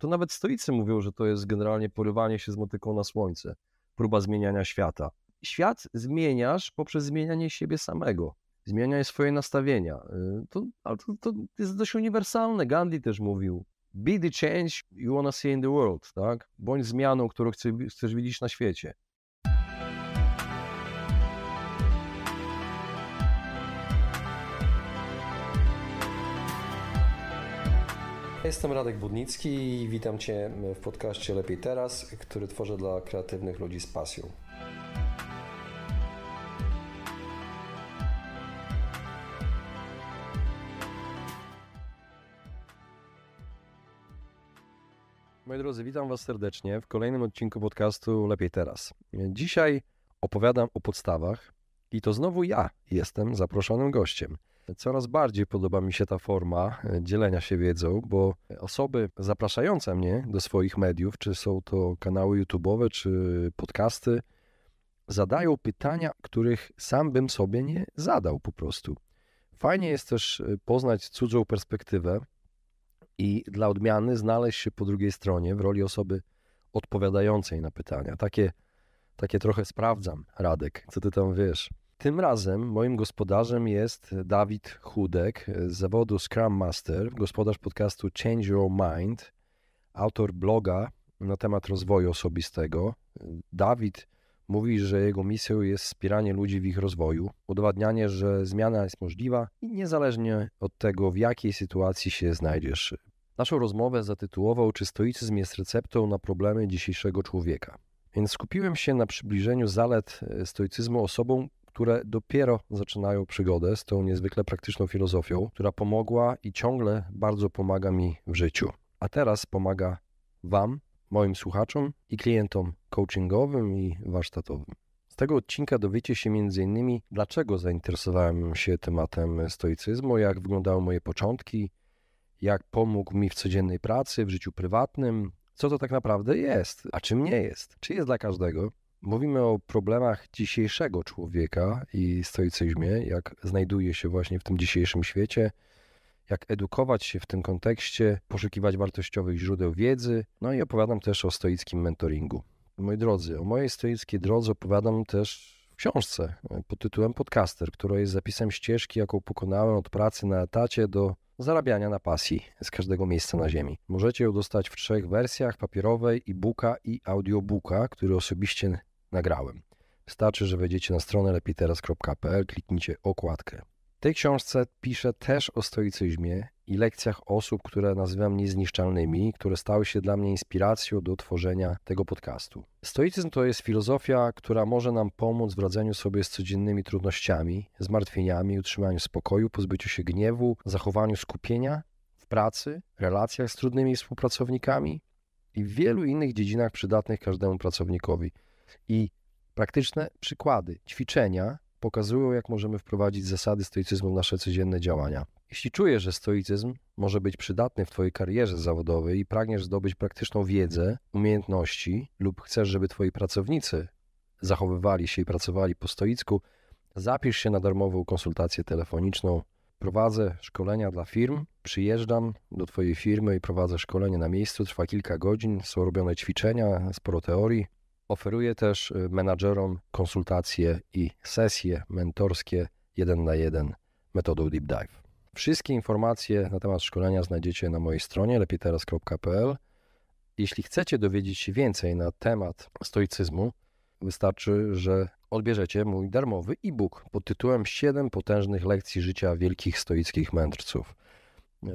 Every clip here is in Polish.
to nawet stoicy mówią, że to jest generalnie porywanie się z motyką na słońce, próba zmieniania świata. Świat zmieniasz poprzez zmienianie siebie samego, zmienianie swoje nastawienia. Y, to, to, to jest dość uniwersalne. Gandhi też mówił, be the change you wanna see in the world, tak? Bądź zmianą, którą chcesz widzieć na świecie. Jestem Radek Budnicki i witam Cię w podcaście Lepiej Teraz, który tworzę dla kreatywnych ludzi z pasją. Moi drodzy, witam Was serdecznie w kolejnym odcinku podcastu Lepiej Teraz. Dzisiaj opowiadam o podstawach i to znowu ja jestem zaproszonym gościem. Coraz bardziej podoba mi się ta forma e, dzielenia się wiedzą, bo osoby zapraszające mnie do swoich mediów, czy są to kanały YouTube'owe, czy podcasty, zadają pytania, których sam bym sobie nie zadał po prostu. Fajnie jest też e, poznać cudzą perspektywę i dla odmiany znaleźć się po drugiej stronie w roli osoby odpowiadającej na pytania. Takie, takie trochę sprawdzam, Radek, co ty tam wiesz. Tym razem moim gospodarzem jest Dawid Chudek z zawodu Scrum Master, gospodarz podcastu Change Your Mind, autor bloga na temat rozwoju osobistego. Dawid mówi, że jego misją jest wspieranie ludzi w ich rozwoju, udowadnianie, że zmiana jest możliwa i niezależnie od tego, w jakiej sytuacji się znajdziesz. Naszą rozmowę zatytułował Czy stoicyzm jest receptą na problemy dzisiejszego człowieka? Więc skupiłem się na przybliżeniu zalet stoicyzmu osobom, które dopiero zaczynają przygodę z tą niezwykle praktyczną filozofią, która pomogła i ciągle bardzo pomaga mi w życiu. A teraz pomaga Wam, moim słuchaczom i klientom coachingowym i warsztatowym. Z tego odcinka dowiecie się m.in. dlaczego zainteresowałem się tematem stoicyzmu, jak wyglądały moje początki, jak pomógł mi w codziennej pracy, w życiu prywatnym, co to tak naprawdę jest, a czym nie jest, czy jest dla każdego, Mówimy o problemach dzisiejszego człowieka i stoicyzmie, jak znajduje się właśnie w tym dzisiejszym świecie, jak edukować się w tym kontekście, poszukiwać wartościowych źródeł wiedzy. No i opowiadam też o stoickim mentoringu. Moi drodzy, o mojej stoickiej drodze opowiadam też w książce pod tytułem Podcaster, która jest zapisem ścieżki, jaką pokonałem od pracy na etacie do zarabiania na pasji z każdego miejsca na ziemi. Możecie ją dostać w trzech wersjach: papierowej, e-booka i audiobooka, który osobiście nagrałem. Wystarczy, że wejdziecie na stronę lepiteras.pl, kliknijcie okładkę. W tej książce piszę też o stoicyzmie i lekcjach osób, które nazywam niezniszczalnymi, które stały się dla mnie inspiracją do tworzenia tego podcastu. Stoicyzm to jest filozofia, która może nam pomóc w radzeniu sobie z codziennymi trudnościami, zmartwieniami, utrzymaniu spokoju, pozbyciu się gniewu, zachowaniu skupienia w pracy, relacjach z trudnymi współpracownikami i w wielu innych dziedzinach przydatnych każdemu pracownikowi – i praktyczne przykłady, ćwiczenia pokazują, jak możemy wprowadzić zasady stoicyzmu w nasze codzienne działania. Jeśli czujesz, że stoicyzm może być przydatny w Twojej karierze zawodowej i pragniesz zdobyć praktyczną wiedzę, umiejętności lub chcesz, żeby Twoi pracownicy zachowywali się i pracowali po stoicku, zapisz się na darmową konsultację telefoniczną. Prowadzę szkolenia dla firm, przyjeżdżam do Twojej firmy i prowadzę szkolenie na miejscu, trwa kilka godzin, są robione ćwiczenia, sporo teorii, Oferuję też y, menadżerom konsultacje i sesje mentorskie jeden na jeden metodą Deep Dive. Wszystkie informacje na temat szkolenia znajdziecie na mojej stronie lepiejteraz.pl. Jeśli chcecie dowiedzieć się więcej na temat stoicyzmu, wystarczy, że odbierzecie mój darmowy e-book pod tytułem 7 potężnych lekcji życia wielkich stoickich mędrców.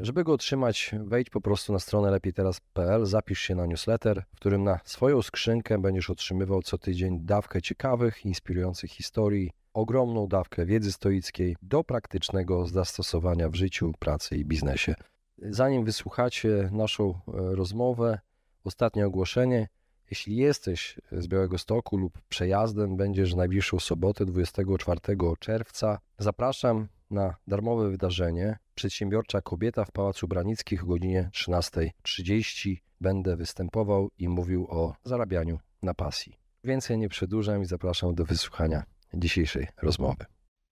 Żeby go otrzymać, wejdź po prostu na stronę lepiejteraz.pl, zapisz się na newsletter, w którym na swoją skrzynkę będziesz otrzymywał co tydzień dawkę ciekawych, inspirujących historii, ogromną dawkę wiedzy stoickiej do praktycznego zastosowania w życiu, pracy i biznesie. Zanim wysłuchacie naszą e, rozmowę, ostatnie ogłoszenie. Jeśli jesteś z Białego Stoku lub przejazdem będziesz w najbliższą sobotę 24 czerwca, zapraszam na darmowe wydarzenie Przedsiębiorcza Kobieta w Pałacu Branickich o godzinie 13.30. Będę występował i mówił o zarabianiu na pasji. Więcej nie przedłużam i zapraszam do wysłuchania dzisiejszej rozmowy.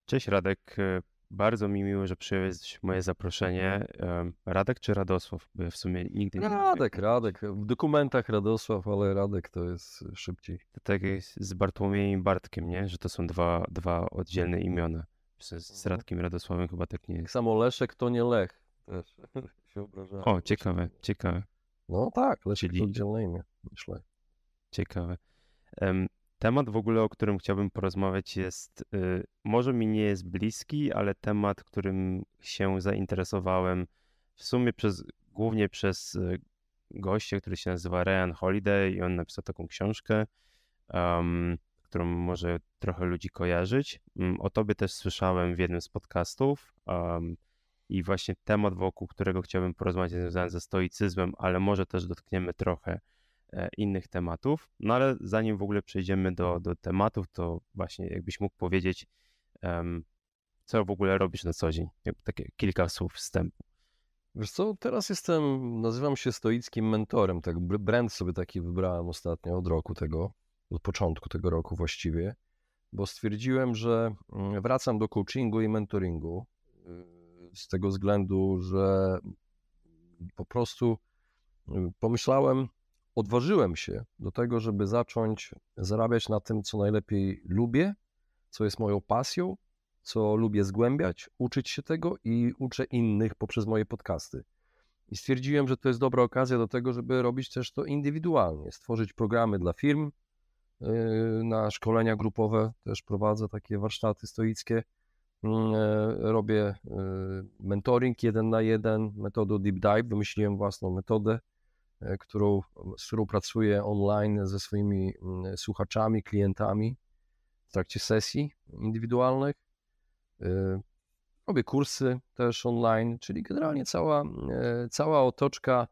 Cześć Radek, bardzo mi miło, że przyjąłeś moje zaproszenie. Radek czy Radosław? Bo ja w sumie nigdy nie Radek, Radek. W dokumentach Radosław, ale Radek to jest szybciej. To tak jest z Bartłomiejem i Bartkiem, nie? Że to są dwa, dwa oddzielne imiona z, z mhm. Radkiem Radosławem chyba tak nie jest. Tak samo Leszek to nie Lech. Też się obrażałem. O, ciekawe, ciekawe. No tak, Leszek Czyli... to oddzielne imię, myślę. Ciekawe. Um, temat w ogóle, o którym chciałbym porozmawiać jest, y, może mi nie jest bliski, ale temat, którym się zainteresowałem w sumie przez, głównie przez y, gościa, który się nazywa Ryan Holiday i on napisał taką książkę. Um, którą może trochę ludzi kojarzyć. Mm, o tobie też słyszałem w jednym z podcastów um, i właśnie temat, wokół którego chciałbym porozmawiać, jest związany ze stoicyzmem, ale może też dotkniemy trochę e, innych tematów. No ale zanim w ogóle przejdziemy do, do tematów, to właśnie jakbyś mógł powiedzieć, um, co w ogóle robisz na co dzień? Takie kilka słów wstępu. Wiesz co, teraz jestem, nazywam się stoickim mentorem, tak brand sobie taki wybrałem ostatnio od roku tego od początku tego roku właściwie, bo stwierdziłem, że mm, wracam do coachingu i mentoringu y, z tego względu, że po prostu y, pomyślałem, odważyłem się do tego, żeby zacząć zarabiać na tym, co najlepiej lubię, co jest moją pasją, co lubię zgłębiać, uczyć się tego i uczę innych poprzez moje podcasty. I stwierdziłem, że to jest dobra okazja do tego, żeby robić też to indywidualnie, stworzyć programy dla firm, Y, na szkolenia grupowe, też prowadzę takie warsztaty stoickie. Mm, e, robię y, mentoring jeden na jeden, metodę deep dive, wymyśliłem własną metodę, e, którą, z którą pracuję online ze swoimi mm, słuchaczami, klientami w trakcie sesji indywidualnych. Y, robię kursy też online, czyli generalnie cała, e, cała otoczka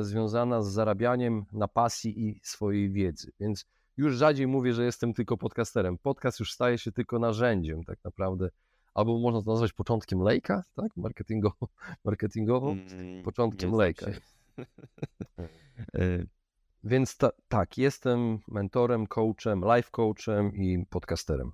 związana z zarabianiem na pasji i swojej wiedzy. Więc już rzadziej mówię, że jestem tylko podcasterem. Podcast już staje się tylko narzędziem tak naprawdę, albo można to nazwać początkiem lejka, tak? Marketingowo, marketingowo mm, początkiem lejka. E, więc ta, tak, jestem mentorem, coachem, life coachem i podcasterem.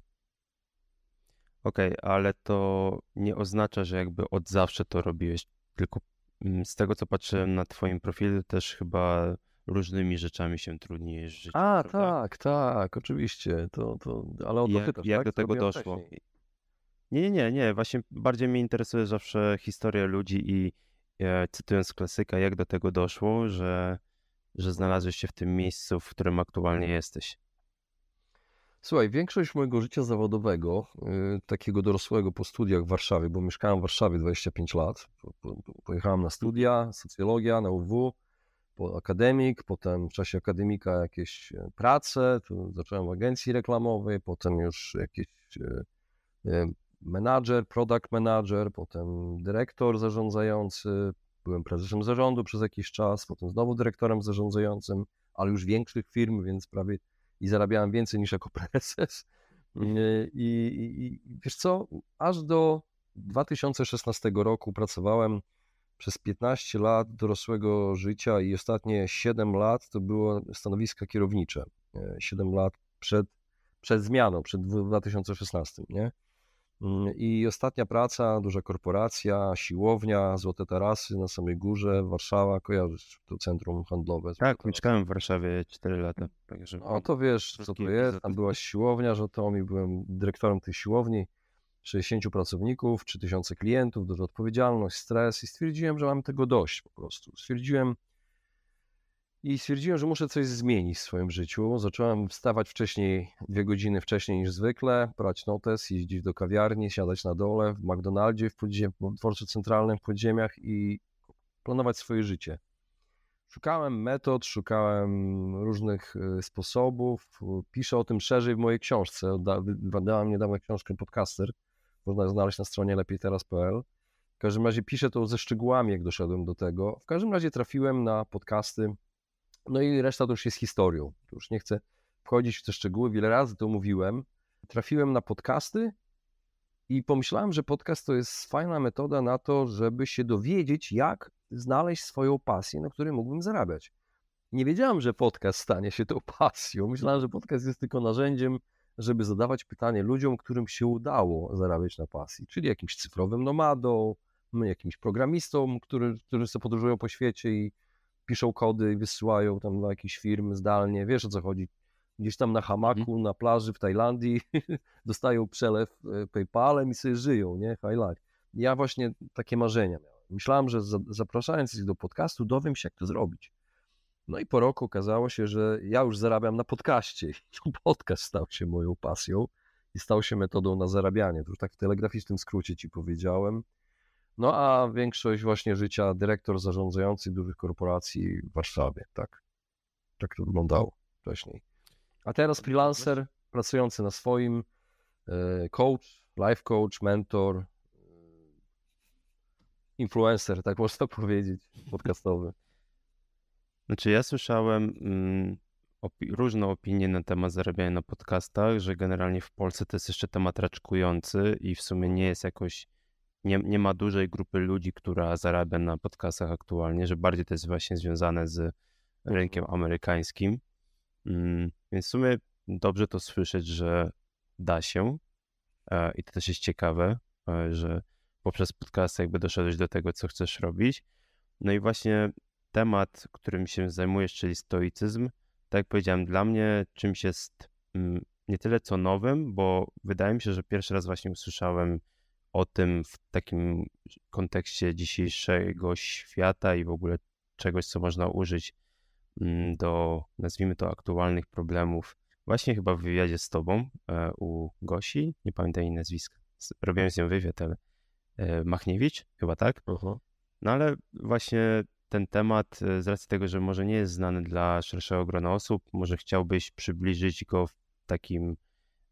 Okej, okay, ale to nie oznacza, że jakby od zawsze to robiłeś, tylko mm, z tego co patrzyłem na Twoim profilu, też chyba różnymi rzeczami się trudniej żyć. A, prawda? tak, tak, oczywiście. To, to, ale on jak, pytasz, jak tak? do tego doszło? Wcześniej. Nie, nie, nie, Właśnie bardziej mnie interesuje zawsze historia ludzi i e, cytując klasyka, jak do tego doszło, że, że znalazłeś się w tym miejscu, w którym aktualnie jesteś. Słuchaj, większość mojego życia zawodowego, y, takiego dorosłego po studiach w Warszawie, bo mieszkałem w Warszawie 25 lat, pojechałem na studia, socjologia, na UW, akademik, potem w czasie akademika jakieś e, prace, tu zacząłem w agencji reklamowej, potem już jakiś e, e, menadżer, product manager, potem dyrektor zarządzający, byłem prezesem zarządu przez jakiś czas, potem znowu dyrektorem zarządzającym, ale już większych firm, więc prawie i zarabiałem więcej niż jako prezes. Mm, I, i, i wiesz co, aż do 2016 roku pracowałem przez 15 lat dorosłego życia i ostatnie 7 lat to było stanowiska kierownicze. 7 lat przed, przed zmianą, przed 2016, nie? Mm, I ostatnia praca, duża korporacja, siłownia, złote tarasy na samej górze, Warszawa, kojarzysz to centrum handlowe. Tak, mieszkałem w Warszawie 4 lata. Także to wiesz, co to jest. Tam była siłownia, że to mi byłem dyrektorem tej siłowni. 60 pracowników, 3000 klientów, duża odpowiedzialność, stres i stwierdziłem, że mam tego dość po prostu. Stwierdziłem i stwierdziłem, że muszę coś zmienić w swoim życiu. Zacząłem wstawać wcześniej, dwie godziny wcześniej niż zwykle, brać notes, jeździć do kawiarni, siadać na dole w McDonaldzie, w, podziem, w dworcu centralnym, w podziemiach i planować swoje życie. Szukałem metod, szukałem różnych y, sposobów. Piszę o tym szerzej w mojej książce. Wydałem niedawno książkę Podcaster, można znaleźć na stronie lejpijteraz.pl. W każdym razie piszę to ze szczegółami, jak doszedłem do tego. W każdym razie trafiłem na podcasty, no i reszta to już jest historią. już nie chcę wchodzić w te szczegóły, wiele razy to mówiłem. Trafiłem na podcasty i pomyślałem, że podcast to jest fajna metoda na to, żeby się dowiedzieć, jak znaleźć swoją pasję, na której mógłbym zarabiać. Nie wiedziałem, że podcast stanie się tą pasją. Myślałem, że podcast jest tylko narzędziem żeby zadawać pytanie ludziom, którym się udało zarabiać na pasji, czyli jakimś cyfrowym nomadom, jakimś programistom, który, którzy sobie podróżują po świecie i piszą kody i wysyłają tam do jakichś firm zdalnie, wiesz o co chodzi, gdzieś tam na mhm. hamaku, na plaży w Tajlandii, dostają przelew e, PayPalem i sobie żyją, nie? highlight. Ja właśnie takie marzenia miałem. Myślałem, że zapraszając ich do podcastu, dowiem się, jak to zrobić. No i po roku okazało się, że ja już zarabiam na podcaście. Podcast stał się moją pasją i stał się metodą na zarabianie. To już tak w telegraficznym skrócie ci powiedziałem. No a większość właśnie życia dyrektor zarządzający dużych korporacji w Warszawie, tak. Tak to wyglądało wcześniej. A teraz freelancer pracujący na swoim, e, coach, life coach, mentor, e, influencer, tak można powiedzieć, podcastowy. Znaczy, ja słyszałem mm, opi- różne opinie na temat zarabiania na podcastach, że generalnie w Polsce to jest jeszcze temat raczkujący i w sumie nie jest jakoś. Nie, nie ma dużej grupy ludzi, która zarabia na podcastach aktualnie, że bardziej to jest właśnie związane z rynkiem amerykańskim. Mm, więc w sumie dobrze to słyszeć, że da się. E, I to też jest ciekawe, e, że poprzez podcasty jakby doszedłeś do tego, co chcesz robić. No i właśnie temat, którym się zajmujesz, czyli stoicyzm, tak jak powiedziałem, dla mnie czymś jest mm, nie tyle co nowym, bo wydaje mi się, że pierwszy raz właśnie usłyszałem o tym w takim kontekście dzisiejszego świata i w ogóle czegoś, co można użyć mm, do, nazwijmy to, aktualnych problemów. Właśnie chyba w wywiadzie z tobą e, u Gosi, nie pamiętam jej nazwiska, robiłem z nią wywiad, ale e, Machniewicz, chyba tak? Uh mhm. -huh. No ale właśnie ten temat e, z racji tego, że może nie jest znany dla szerszego grona osób, może chciałbyś przybliżyć go w takim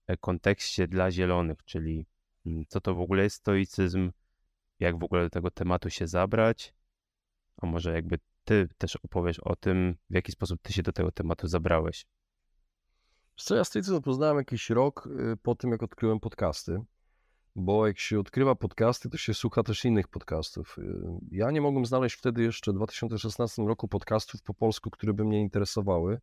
e, kontekście dla zielonych, czyli mm, co to w ogóle jest stoicyzm, jak w ogóle do tego tematu się zabrać, a może jakby ty też opowiesz o tym, w jaki sposób ty się do tego tematu zabrałeś. Co, ja stoicyzm poznałem jakiś rok y, po tym, jak odkryłem podcasty bo jak się odkrywa podcasty, to się słucha też innych podcastów. Y, ja nie mogłem znaleźć wtedy jeszcze w 2016 roku podcastów po polsku, które by mnie interesowały.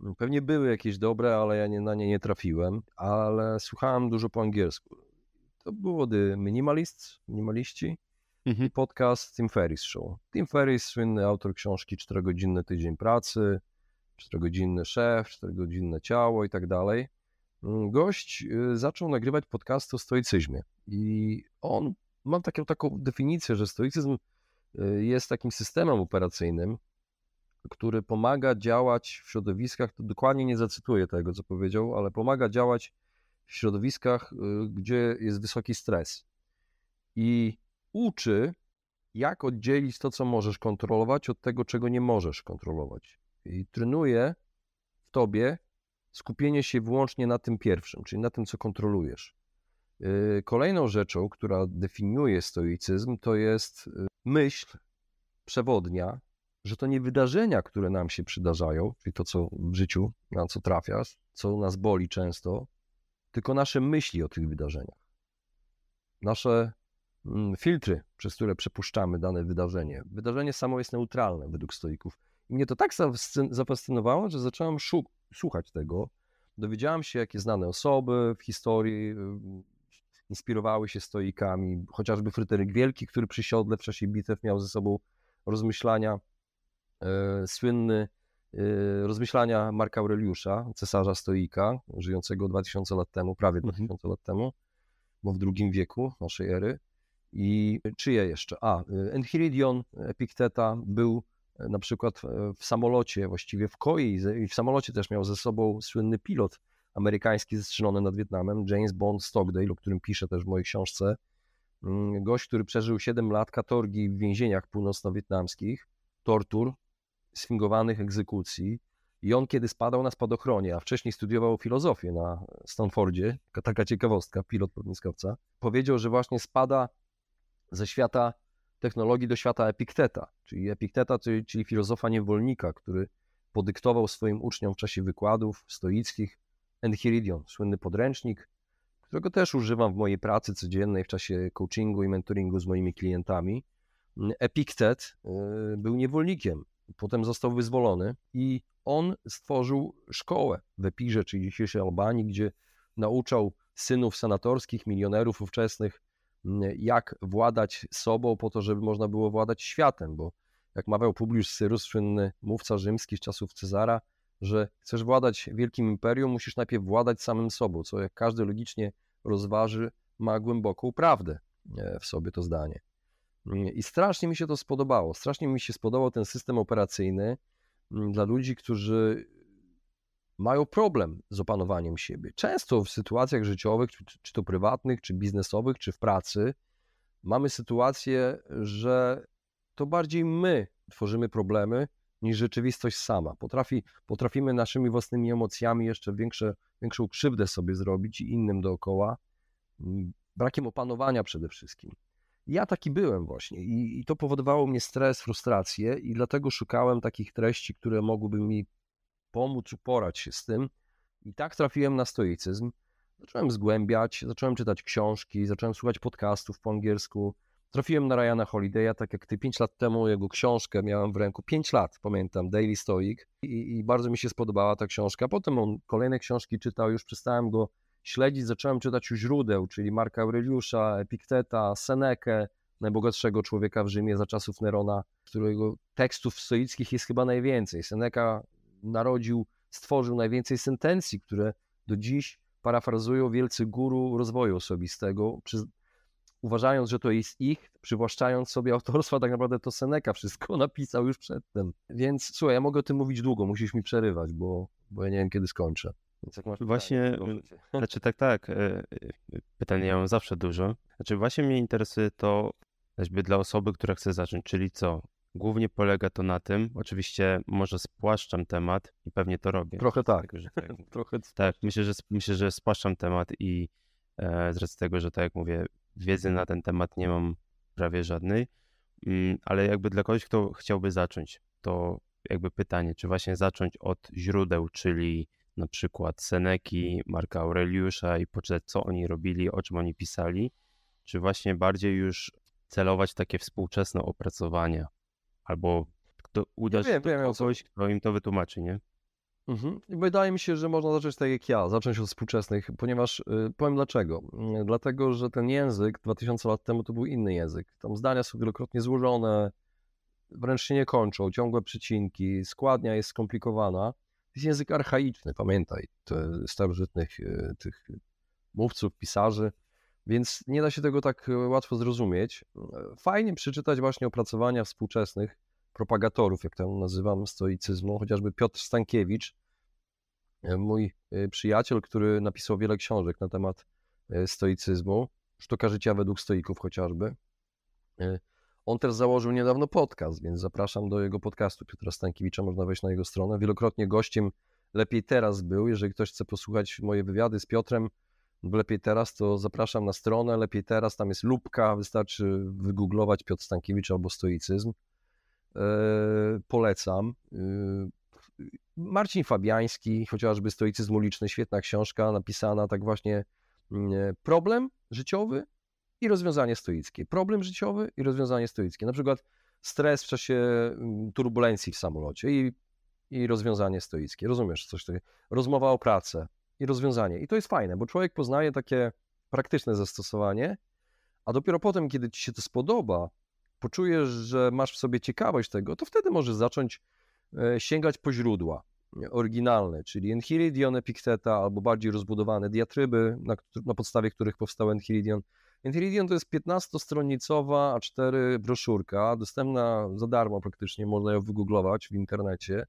No, pewnie były jakieś dobre, ale ja nie, na nie nie trafiłem, ale słuchałem dużo po angielsku. To było The Minimalist, Minimaliści mhm. i podcast Tim Ferris Show. Tim Ferris, słynny autor książki 4-godzinny tydzień pracy, 4-godzinny szef, 4-godzinne ciało i tak dalej. Mm, gość y, zaczął nagrywać podcast o stoicyzmie. I on, mam taką, taką definicję, że stoicyzm y, jest takim systemem operacyjnym, który pomaga działać w środowiskach, dokładnie nie zacytuję tego, co powiedział, ale pomaga działać w środowiskach, y, gdzie jest wysoki stres. I uczy, jak oddzielić to, co możesz kontrolować, od tego, czego nie możesz kontrolować. I trenuje w tobie skupienie się wyłącznie na tym pierwszym, czyli na tym, co kontrolujesz. Y, kolejną rzeczą, która definiuje stoicyzm, to jest y, myśl przewodnia, że to nie wydarzenia, które nam się przydarzają, czyli to, co w życiu, na co trafiasz, co nas boli często, tylko nasze myśli o tych wydarzeniach. Nasze mm, filtry, przez które przepuszczamy dane wydarzenie. Wydarzenie samo jest neutralne według stoików mnie to tak zafascynowało, że zacząłem słuchać tego. Dowiedziałem się, jakie znane osoby w historii y, inspirowały się stoikami, chociażby Fryderyk Wielki, który przy siodle w czasie bitew miał ze sobą rozmyślania, e, słynny e, rozmyślania Marka Aureliusza, cesarza stoika, żyjącego 2000 lat temu, prawie 2000 mhm. lat temu, bo w drugim wieku naszej ery. I czyje jeszcze? A, Enchiridion Epikteta był E, na przykład e, w samolocie, właściwie w koi i w samolocie też miał ze sobą słynny pilot amerykański zestrzelony nad Wietnamem, James Bond Stockdale, o którym piszę też w mojej książce. Mm, gość, który przeżył 7 lat katorgi w więzieniach północno-wietnamskich, tortur, sfingowanych egzekucji. I on kiedy spadał na spadochronie, a wcześniej studiował filozofię na Stanfordzie, taka ciekawostka, pilot podniskowca, powiedział, że właśnie spada ze świata technologii do świata Epikteta, czyli Epikteta, czyli filozofa niewolnika, który podyktował swoim uczniom w czasie wykładów stoickich Enchiridion, słynny podręcznik, którego też używam w mojej pracy codziennej w czasie coachingu i mentoringu z moimi klientami. Epiktet y, był niewolnikiem, potem został wyzwolony i on stworzył szkołę w Epirze, czyli dzisiejszej Albanii, gdzie nauczał synów senatorskich, milionerów ówczesnych jak władać sobą po to, żeby można było władać światem, bo jak mawiał Publius Syrus, słynny mówca rzymski z czasów Cezara, że chcesz władać wielkim imperium, musisz najpierw władać samym sobą, co jak każdy logicznie rozważy, ma głęboką prawdę e, w sobie to zdanie. I strasznie mi się to spodobało. Strasznie mi się spodobał ten system operacyjny dla ludzi, którzy mają problem z opanowaniem siebie. Często w sytuacjach życiowych, czy, to prywatnych, czy biznesowych, czy w pracy, mamy sytuację, że to bardziej my tworzymy problemy niż rzeczywistość sama. Potrafi, potrafimy naszymi własnymi emocjami jeszcze większe, większą krzywdę sobie zrobić i innym dookoła, mm, brakiem opanowania przede wszystkim. Ja taki byłem właśnie i, i to powodowało mnie stres, frustrację i dlatego szukałem takich treści, które mogłyby mi pomóc uporać się z tym. I tak trafiłem na stoicyzm. Zacząłem zgłębiać, zacząłem czytać książki, zacząłem słuchać podcastów po angielsku. Trafiłem na Ryana Holiday'a, tak jak ty 5 lat temu jego książkę miałem w ręku, 5 lat pamiętam, Daily Stoic I, i bardzo mi się spodobała ta książka. Potem on kolejne książki czytał, już przestałem go śledzić, zacząłem czytać u źródeł, czyli Marka Aureliusza, Epikteta, Senekę, najbogatszego człowieka w Rzymie za czasów Nerona, którego tekstów stoickich jest chyba najwięcej. Seneca narodził, stworzył najwięcej sentencji, które do dziś parafrazują wielcy guru rozwoju osobistego, uważając, że to jest ich, przywłaszczając sobie autorstwa, tak naprawdę to Seneca wszystko napisał już przedtem. Więc słuchaj, ja mogę o tym mówić długo, musisz mi przerywać, bo, bo ja nie wiem, kiedy skończę. Właśnie, pytanie, znaczy tak, tak, y, y, pytania ja mam zawsze dużo. Znaczy właśnie mnie interesuje to, choćby dla osoby, która chce zacząć, czyli co? Głównie polega to na tym, oczywiście może spłaszczam temat i pewnie to robię. Trochę tak. Tego, tak, tak Trochę... tak myślę, że, myślę, że spłaszczam temat i e, z racji tego, że tak jak mówię, wiedzy mhm. na ten temat nie mam prawie żadnej, mm, ale jakby dla kogoś, kto chciałby zacząć, to jakby pytanie, czy właśnie zacząć od źródeł, czyli na przykład Seneki, Marka Aureliusza i poczytać, co oni robili, o czym oni pisali, czy właśnie bardziej już celować takie współczesne opracowania, albo kto, udasz no ja wiem, kto im to wytłumaczy, nie? Mhm. Wydaje mi się, że można zacząć tak jak ja, zacząć od współczesnych, ponieważ y, powiem dlaczego. Mm, dlatego, że ten język 2000 lat temu to był inny język. Tam zdania są wielokrotnie złożone, wręcz się nie kończą, ciągłe przecinki, składnia jest skomplikowana. To jest język archaiczny, pamiętaj, starożytnych y, tych mówców, pisarzy. Więc nie da się tego tak e, łatwo zrozumieć. E, fajnie przeczytać właśnie opracowania współczesnych propagatorów, jak tam nazywam, stoicyzmu, chociażby Piotr Stankiewicz, e, mój przyjaciel, który napisał wiele książek na temat stoicyzmu, sztuka życia według stoików chociażby. On też założył niedawno podcast, więc zapraszam do jego podcastu Piotra Stankiewicza, można wejść na jego stronę. Wielokrotnie gościem Lepiej Teraz był, jeżeli ktoś chce posłuchać moje wywiady z Piotrem, lepiej teraz, to zapraszam na stronę, lepiej teraz, tam jest lubka, wystarczy wygooglować Piotr Stankiewicz albo stoicyzm. Yy, polecam. Yy, Marcin Fabiański, chociażby Stoicyzm uliczny, świetna książka, napisana tak właśnie yy, problem życiowy i rozwiązanie stoickie. Problem życiowy i rozwiązanie stoickie. Na przykład stres w czasie mm, turbulencji w samolocie i, i rozwiązanie stoickie. Rozumiesz coś takiego? Rozmowa o pracę, i rozwiązanie. I to jest fajne, bo człowiek poznaje takie praktyczne zastosowanie, a dopiero potem, kiedy ci się to spodoba, poczujesz, że masz w sobie ciekawość tego, to wtedy możesz zacząć e, sięgać po źródła e, oryginalne, czyli Enchiridion Epicteta albo bardziej rozbudowane diatryby, na, na podstawie których powstał Enchiridion. Enchiridion to jest 15-stronicowa A4 broszurka, dostępna za darmo praktycznie, można ją wygooglować w internecie.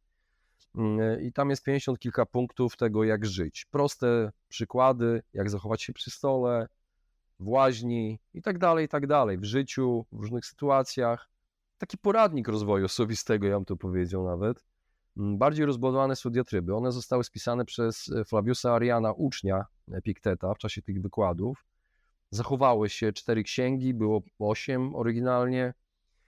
Mm, e, i tam jest 50 kilka punktów tego, jak żyć. Proste przykłady, jak zachować się przy stole, w łaźni i tak dalej, i tak dalej, w życiu, w różnych sytuacjach. Taki poradnik rozwoju osobistego, ja bym to powiedział nawet. Mm, bardziej rozbudowane są diatryby. One zostały spisane przez e, Flaviusa Ariana, ucznia Pikteta, w czasie tych wykładów. Zachowały się cztery księgi, było osiem oryginalnie.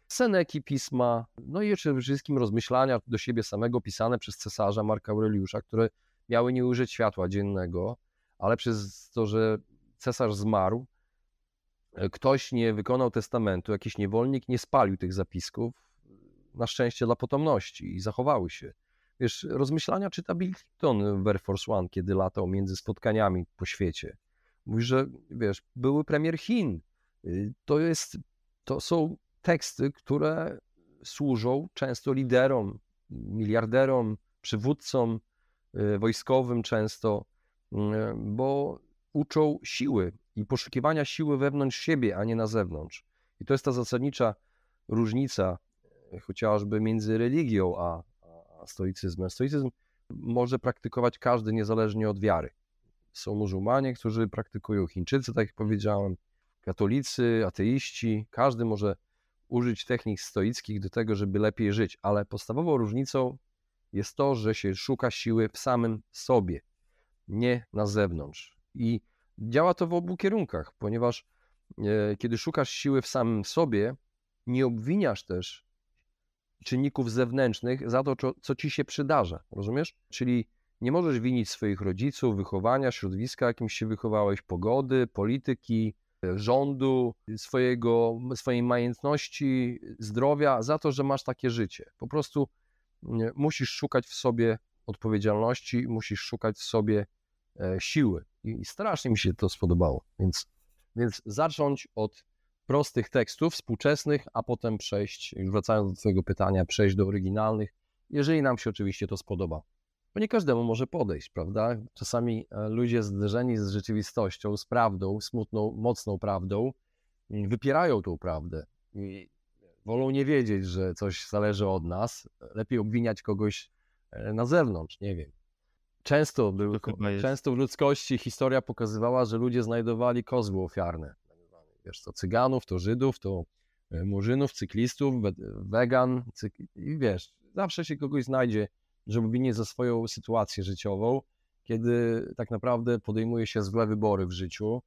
Seneki pisma, no i przede wszystkim rozmyślania do siebie samego pisane przez cesarza Marka Aureliusza, które miały nie użyć światła dziennego, ale przez to, że cesarz zmarł, e, ktoś nie wykonał testamentu, jakiś niewolnik nie spalił tych zapisków, na szczęście dla potomności i zachowały się. Wiesz, rozmyślania czyta Bill Clinton w Air Force One, kiedy latał między spotkaniami po świecie. Mówi, że wiesz, były premier Chin. Y, to jest, to są teksty, które służą często liderom, miliarderom, przywódcom y, wojskowym często, y, bo uczą siły i poszukiwania siły wewnątrz siebie, a nie na zewnątrz. I to jest ta zasadnicza różnica y, chociażby między religią a, stoicyzmem. Stoicyzm może praktykować każdy niezależnie od wiary. Są muzułmanie, którzy praktykują, Chińczycy, tak jak powiedziałem, katolicy, ateiści, każdy może użyć technik stoickich do tego, żeby lepiej żyć, ale podstawową różnicą jest to, że się szuka siły w samym sobie, nie na zewnątrz. I działa to w obu kierunkach, ponieważ e, kiedy szukasz siły w samym sobie, nie obwiniasz też czynników zewnętrznych za to, co ci się przydarza. Rozumiesz? Czyli nie możesz winić swoich rodziców, wychowania, środowiska, jakim się wychowałeś, pogody, polityki, rządu, swojego, swojej majętności, zdrowia za to, że masz takie życie. Po prostu mm, musisz szukać w sobie odpowiedzialności, musisz szukać w sobie e, siły. I strasznie mi się to spodobało. Więc, więc zacząć od prostych tekstów współczesnych, a potem przejść, wracając do Twojego pytania, przejść do oryginalnych, jeżeli nam się oczywiście to spodoba. Bo nie każdemu może podejść, prawda? Czasami e, ludzie zderzeni z rzeczywistością, z prawdą, smutną, mocną prawdą, mm, wypierają tą prawdę i wolą nie wiedzieć, że coś zależy od nas. Lepiej obwiniać kogoś e, na zewnątrz, nie wiem. Często, był, często w ludzkości historia pokazywała, że ludzie znajdowali kozły ofiarne. Wiesz co, Cyganów, to Żydów, to e, Murzynów, cyklistów, wegan, cyk... i wiesz, zawsze się kogoś znajdzie, żeby winie za swoją sytuację życiową, kiedy tak naprawdę podejmuje się złe wybory w życiu,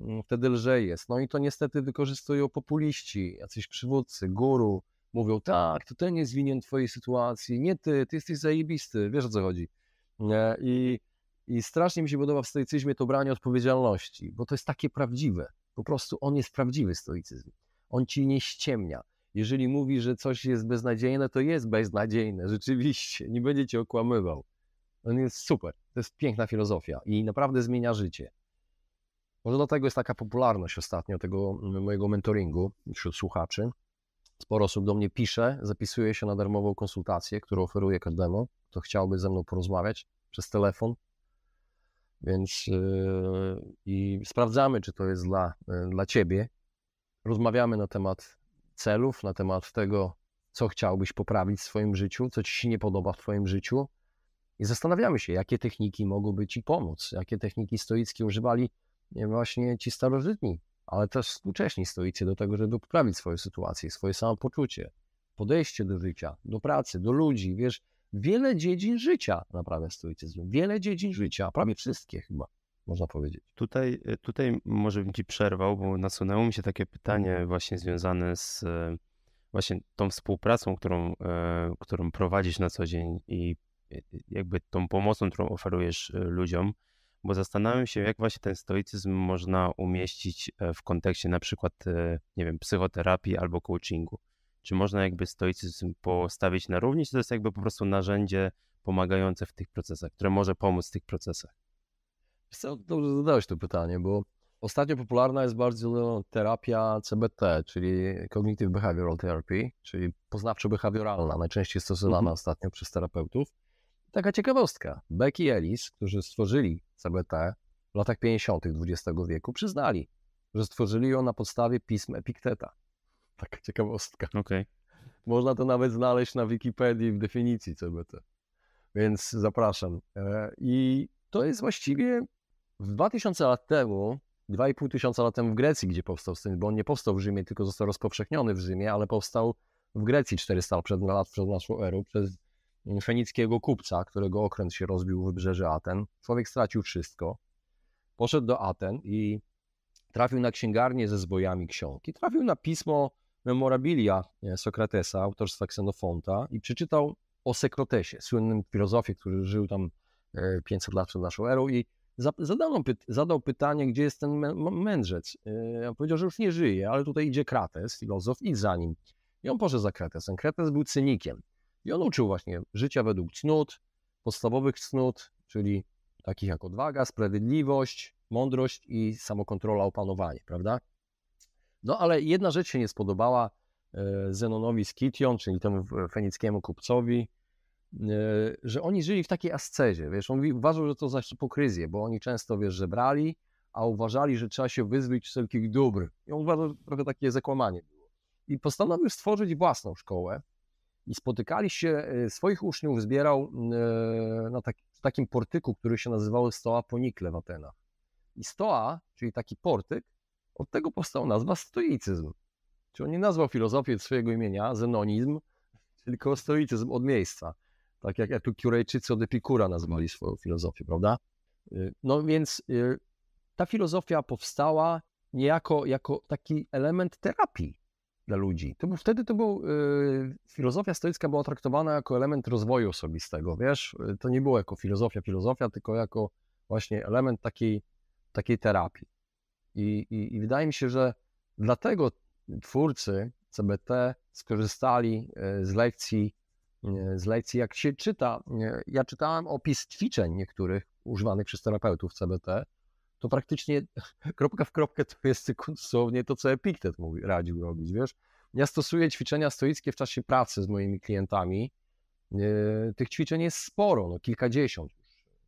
mm, wtedy lżej jest. No i to niestety wykorzystują populiści, jacyś przywódcy, guru, mówią, tak, to ten jest winien twojej sytuacji, nie ty, ty jesteś zajebisty, wiesz o co chodzi. E, I, i strasznie mi się podoba w stoicyzmie to branie odpowiedzialności, bo to jest takie prawdziwe. Po prostu on jest prawdziwy stoicyzm. On ci nie ściemnia jeżeli mówi, że coś jest beznadziejne, to jest beznadziejne, rzeczywiście, nie będzie cię okłamywał. On jest super, to jest piękna filozofia i naprawdę zmienia życie. Może dlatego jest taka popularność ostatnio tego mojego mentoringu wśród słuchaczy. Sporo osób do mnie pisze, zapisuje się na darmową konsultację, którą oferuję każdemu, kto chciałby ze mną porozmawiać przez telefon. Więc yy, i sprawdzamy, czy to jest dla, yy, dla ciebie. Rozmawiamy na temat celów, na temat tego, co chciałbyś poprawić w swoim życiu, co ci się nie podoba w twoim życiu. I zastanawiamy się, jakie techniki mogłyby ci pomóc, jakie techniki stoickie używali właśnie ci starożytni, ale też współcześni stoicy do tego, żeby poprawić swoją sytuację, swoje samopoczucie, podejście do życia, do pracy, do ludzi. Wiesz, wiele dziedzin życia naprawia stoicyzm, wiele dziedzin życia, prawie wszystkie chyba można powiedzieć. Tutaj, e, tutaj może bym ci przerwał, bo nasunęło mi się takie pytanie mhm. właśnie związane z e, właśnie tą współpracą, którą, e, którą prowadzisz na co dzień i jakby tą pomocą, którą oferujesz ludziom, bo zastanawiam się, jak właśnie ten stoicyzm można umieścić w kontekście na przykład, nie wiem, psychoterapii albo coachingu. Czy można jakby stoicyzm postawić na równi, czy to jest jakby po prostu narzędzie pomagające w tych procesach, które może pomóc w tych procesach? Co, dobrze zadałeś to pytanie, bo ostatnio popularna jest bardzo terapia CBT, czyli Cognitive Behavioral Therapy, czyli poznawczo-behawioralna, najczęściej stosowana mhm. ostatnio przez terapeutów. Taka ciekawostka. Beck i Ellis, którzy stworzyli CBT w latach 50. XX wieku, przyznali, że stworzyli ją na podstawie pism Epikteta. Taka ciekawostka. Okay. Można to nawet znaleźć na Wikipedii w definicji CBT. Więc zapraszam. E, I to jest właściwie w 2000 lat temu, 2500 tysiąca lat temu w Grecji, gdzie powstał syn, bo on nie powstał w Rzymie, tylko został rozpowszechniony w Rzymie, ale powstał w Grecji 400 przed, lat przed naszą erą przez mm, fenickiego kupca, którego okręt się rozbił w wybrzeże Aten. Człowiek stracił wszystko. Poszedł do Aten i trafił na księgarnię ze zbojami ksiąg. I trafił na pismo Memorabilia e, Sokratesa, autorstwa Ksenofonta i przeczytał o Sekrotesie, słynnym filozofie, który żył tam 500 e, lat przed naszą erą i zadał, py zadał pytanie, gdzie jest ten mędrzec. Y, powiedział, że już nie żyje, ale tutaj idzie Krates, filozof, i za nim. I on poszedł za Kratesem. Krates był cynikiem. I on uczył właśnie życia według cnót, podstawowych cnót, czyli takich jak odwaga, sprawiedliwość, mądrość i samokontrola, opanowanie, prawda? No ale jedna rzecz się nie spodobała y, Zenonowi z czyli temu e, fenickiemu kupcowi, E, że oni żyli w takiej ascezie, wiesz, on uważał, że to za hipokryzję, bo oni często, wiesz, żebrali, a uważali, że trzeba się wyzbyć wszelkich dóbr. I on uważał, że trochę takie zakłamanie było. I postanowił stworzyć własną szkołę i spotykali się, e, swoich uczniów zbierał e, na tak, takim portyku, który się nazywał Stoa Ponikle w Atenach. I Stoa, czyli taki portyk, od tego powstał nazwa stoicyzm. Czyli on nie nazwał filozofię swojego imienia, zenonizm, tylko stoicyzm od miejsca. Tak jak Epikurejczycy od Epikura nazwali swoją filozofię, prawda? Y, no więc y, ta filozofia powstała niejako jako taki element terapii dla ludzi. To był, wtedy to był, y, filozofia stoicka była traktowana jako element rozwoju osobistego, wiesz? To nie było jako filozofia, filozofia, tylko jako właśnie element takiej, takiej terapii. I, i, I, wydaje mi się, że dlatego twórcy CBT skorzystali z lekcji E, z lekcji. Jak się czyta, e, ja czytałem opis ćwiczeń niektórych używanych przez terapeutów CBT, to praktycznie kropka w kropkę to jest dosłownie to, co Epiktet mówi, radził robić, wiesz. Ja stosuję ćwiczenia stoickie w czasie pracy z moimi klientami. E, tych ćwiczeń jest sporo, no kilkadziesiąt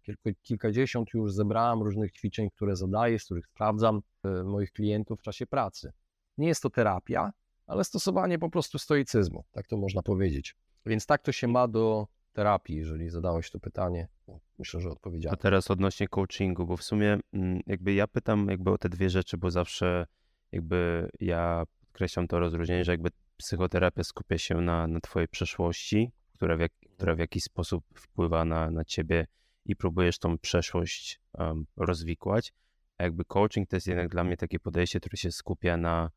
kilku, kilkadziesiąt już zebrałem różnych ćwiczeń, które zadaję, z których sprawdzam moich klientów w czasie pracy. Nie jest to terapia, ale stosowanie po prostu stoicyzmu, tak to można powiedzieć. Więc tak to się ma do terapii, jeżeli zadałeś to pytanie. No, myślę, że odpowiedziałem. A teraz odnośnie coachingu, bo w sumie mm, jakby ja pytam jakby o te dwie rzeczy, bo zawsze jakby ja podkreślam to rozróżnienie, że jakby psychoterapia skupia się na, na twojej przeszłości, która w, jak, która w mhm. jakiś sposób wpływa na, na ciebie i próbujesz tą przeszłość um, rozwikłać. A jakby coaching to jest jednak dla mnie takie podejście, które się skupia na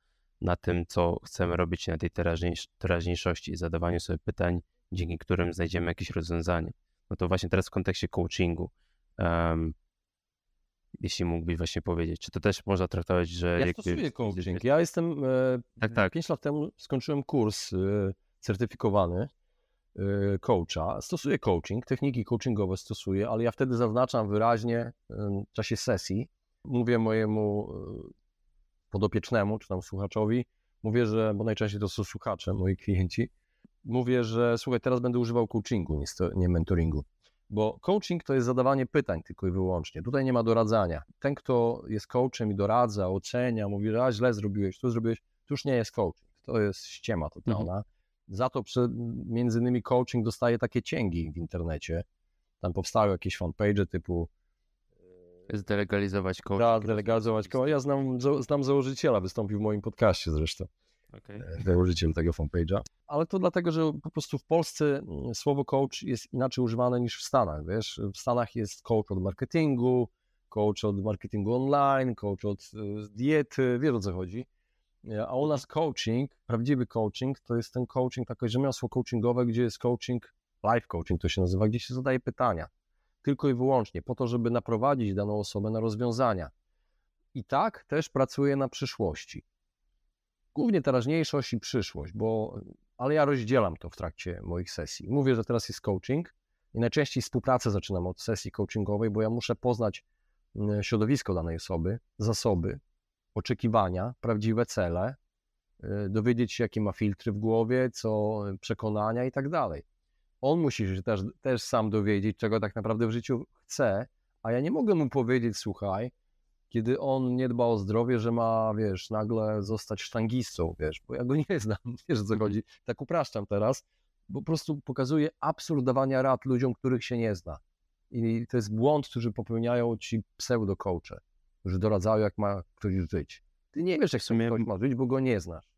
na tym, co chcemy robić na tej teraźniejszości i zadawaniu sobie pytań, dzięki którym znajdziemy jakieś rozwiązanie. No to właśnie teraz w kontekście coachingu, um, jeśli mógłbyś właśnie powiedzieć, czy to też można traktować, że... Ja stosuję coaching. Ja jestem... E, tak, tak. Pięć lat temu skończyłem kurs e, certyfikowany e, coacha. Stosuję coaching, techniki coachingowe stosuję, ale ja wtedy zaznaczam wyraźnie w czasie sesji, mówię mojemu podopiecznemu czy tam słuchaczowi, mówię, że, bo najczęściej to są słuchacze, moi klienci, mówię, że słuchaj, teraz będę używał coachingu, nie mentoringu. Bo coaching to jest zadawanie pytań tylko i wyłącznie. Tutaj nie ma doradzania. Ten, kto jest coachem i doradza, ocenia, mówi, że a źle zrobiłeś, tu zrobiłeś, to już nie jest coaching. To jest ściema totalna. Mhm. Za to przy, między innymi coaching dostaje takie cięgi w internecie. Tam powstały jakieś fanpage typu Zdelegalizować koło. Tak, zdelegalizować koło. Ja znam, znam założyciela, wystąpił w moim podcaście zresztą. Okay. E, założyciel tego fanpage'a. Ale to dlatego, że po prostu w Polsce mm, słowo coach jest inaczej używane niż w Stanach. Wiesz, w Stanach jest coach od marketingu, coach od marketingu online, coach od y, diety, wiesz o co chodzi. E, a u nas coaching, prawdziwy coaching, to jest ten coaching, takie rzemiosło coachingowe, gdzie jest coaching, live coaching to się nazywa, gdzie się zadaje pytania tylko i wyłącznie po to, żeby naprowadzić daną osobę na rozwiązania. I tak też pracuję na przyszłości. Głównie teraźniejszość i przyszłość, bo ale ja rozdzielam to w trakcie moich sesji. Mówię, że teraz jest coaching i najczęściej współpracę zaczynam od sesji coachingowej, bo ja muszę poznać mm, środowisko danej osoby, zasoby, oczekiwania, prawdziwe cele, y, dowiedzieć się, jakie ma filtry w głowie, co y, przekonania i tak dalej. On musi się też, też sam dowiedzieć, czego tak naprawdę w życiu chce, a ja nie mogę mu powiedzieć, słuchaj, kiedy on nie dba o zdrowie, że ma, wiesz, nagle zostać sztangistą, wiesz, bo ja go nie znam, wiesz o co chodzi, mhm. tak upraszczam teraz, bo po prostu pokazuje absurd dawania rad ludziom, których się nie zna. I to jest błąd, który popełniają ci pseudo-coache, którzy doradzają, jak ma ktoś żyć. Ty nie wiesz, jak sobie ktoś ma żyć, bo go nie znasz.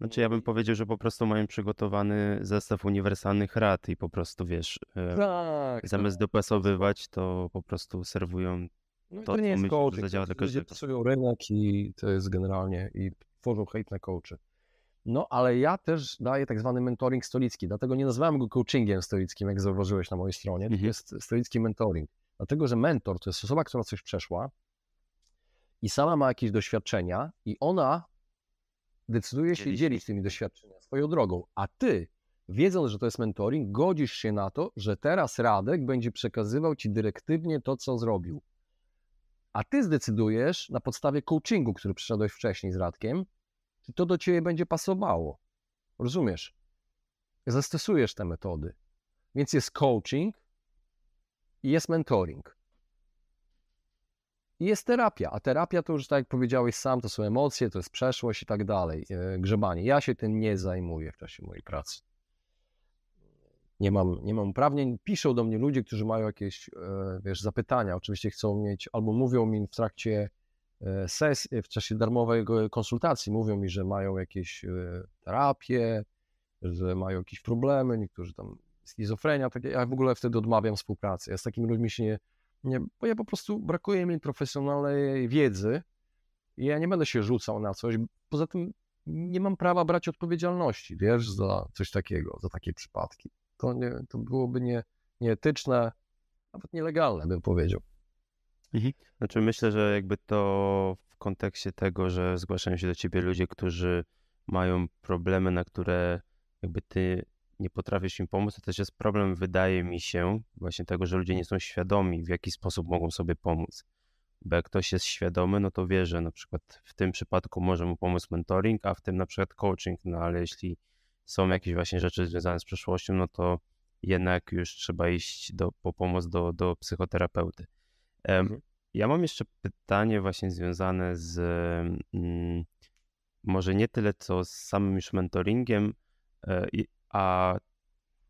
Znaczy ja bym powiedział, że po prostu mają przygotowany zestaw uniwersalnych rad i po prostu wiesz, e, tak, zamiast tak. dopasowywać, to po prostu serwują no to, to nie jest coaching, zadziała dla tak, każdego. Ludzie psują rynek i to jest generalnie, i tworzą hejt na coachy. No, ale ja też daję tak zwany mentoring stolicki, dlatego nie nazywałem go coachingiem stolickim, jak zauważyłeś na mojej stronie, mhm. to jest stolicki mentoring. Dlatego, że mentor to jest osoba, która coś przeszła i sama ma jakieś doświadczenia i ona decyduje się dzielić. dzielić tymi doświadczeniami swoją drogą, a ty, wiedząc, że to jest mentoring, godzisz się na to, że teraz Radek będzie przekazywał ci dyrektywnie to, co zrobił. A ty zdecydujesz na podstawie coachingu, który przyszedłeś wcześniej z Radkiem, czy to do ciebie będzie pasowało. Rozumiesz? Zastosujesz te metody. Więc jest coaching i jest mentoring. I jest terapia, a terapia to już tak jak powiedziałeś sam, to są emocje, to jest przeszłość i tak dalej, e, grzebanie. Ja się tym nie zajmuję w czasie mojej pracy. Nie mam, nie mam uprawnień. Piszą do mnie ludzie, którzy mają jakieś e, wiesz, zapytania. Oczywiście chcą mieć, albo mówią mi w trakcie e, sesji, w czasie darmowej konsultacji, mówią mi, że mają jakieś terapie, że mają jakieś problemy, niektórzy tam schizofrenia. Ja w ogóle wtedy odmawiam współpracy. Ja z takimi ludźmi się nie nie, bo ja po prostu brakuje mi profesjonalnej wiedzy i ja nie będę się rzucał na coś. Poza tym nie mam prawa brać odpowiedzialności, wiesz, za coś takiego, za takie przypadki. To, nie, to byłoby nie, nieetyczne, nawet nielegalne, bym powiedział. Mhm. Znaczy myślę, że jakby to w kontekście tego, że zgłaszają się do ciebie ludzie, którzy mają problemy, na które jakby ty nie potrafisz im pomóc, to też jest problem, wydaje mi się, właśnie tego, że ludzie nie są świadomi, w jaki sposób mogą sobie pomóc. Bo jak ktoś jest świadomy, no to wie, że na przykład w tym przypadku może mu pomóc mentoring, a w tym na przykład coaching, no ale jeśli są jakieś właśnie rzeczy związane z przeszłością, no to jednak już trzeba iść do, po pomoc do, do psychoterapeuty. Mhm. Ja mam jeszcze pytanie właśnie związane z mm, może nie tyle co z samym już mentoringiem, e, a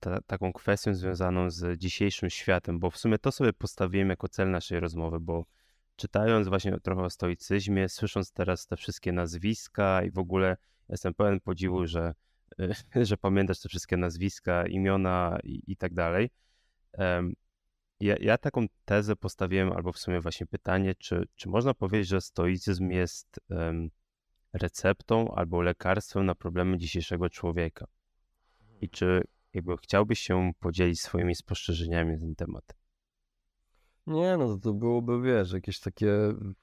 ta, taką kwestią związaną z dzisiejszym światem, bo w sumie to sobie postawiłem jako cel naszej rozmowy, bo czytając właśnie trochę o stoicyzmie, słysząc teraz te wszystkie nazwiska i w ogóle jestem pełen podziwu, że, e, że pamiętasz te wszystkie nazwiska, imiona i, i tak dalej. Ja, ja, taką tezę postawiłem, albo w sumie właśnie pytanie, czy, czy można powiedzieć, że stoicyzm jest receptą albo lekarstwem na problemy dzisiejszego człowieka? I czy jakby chciałbyś się podzielić swoimi spostrzeżeniami na ten temat? Nie, no to byłoby, wiesz, jakieś takie... Mm,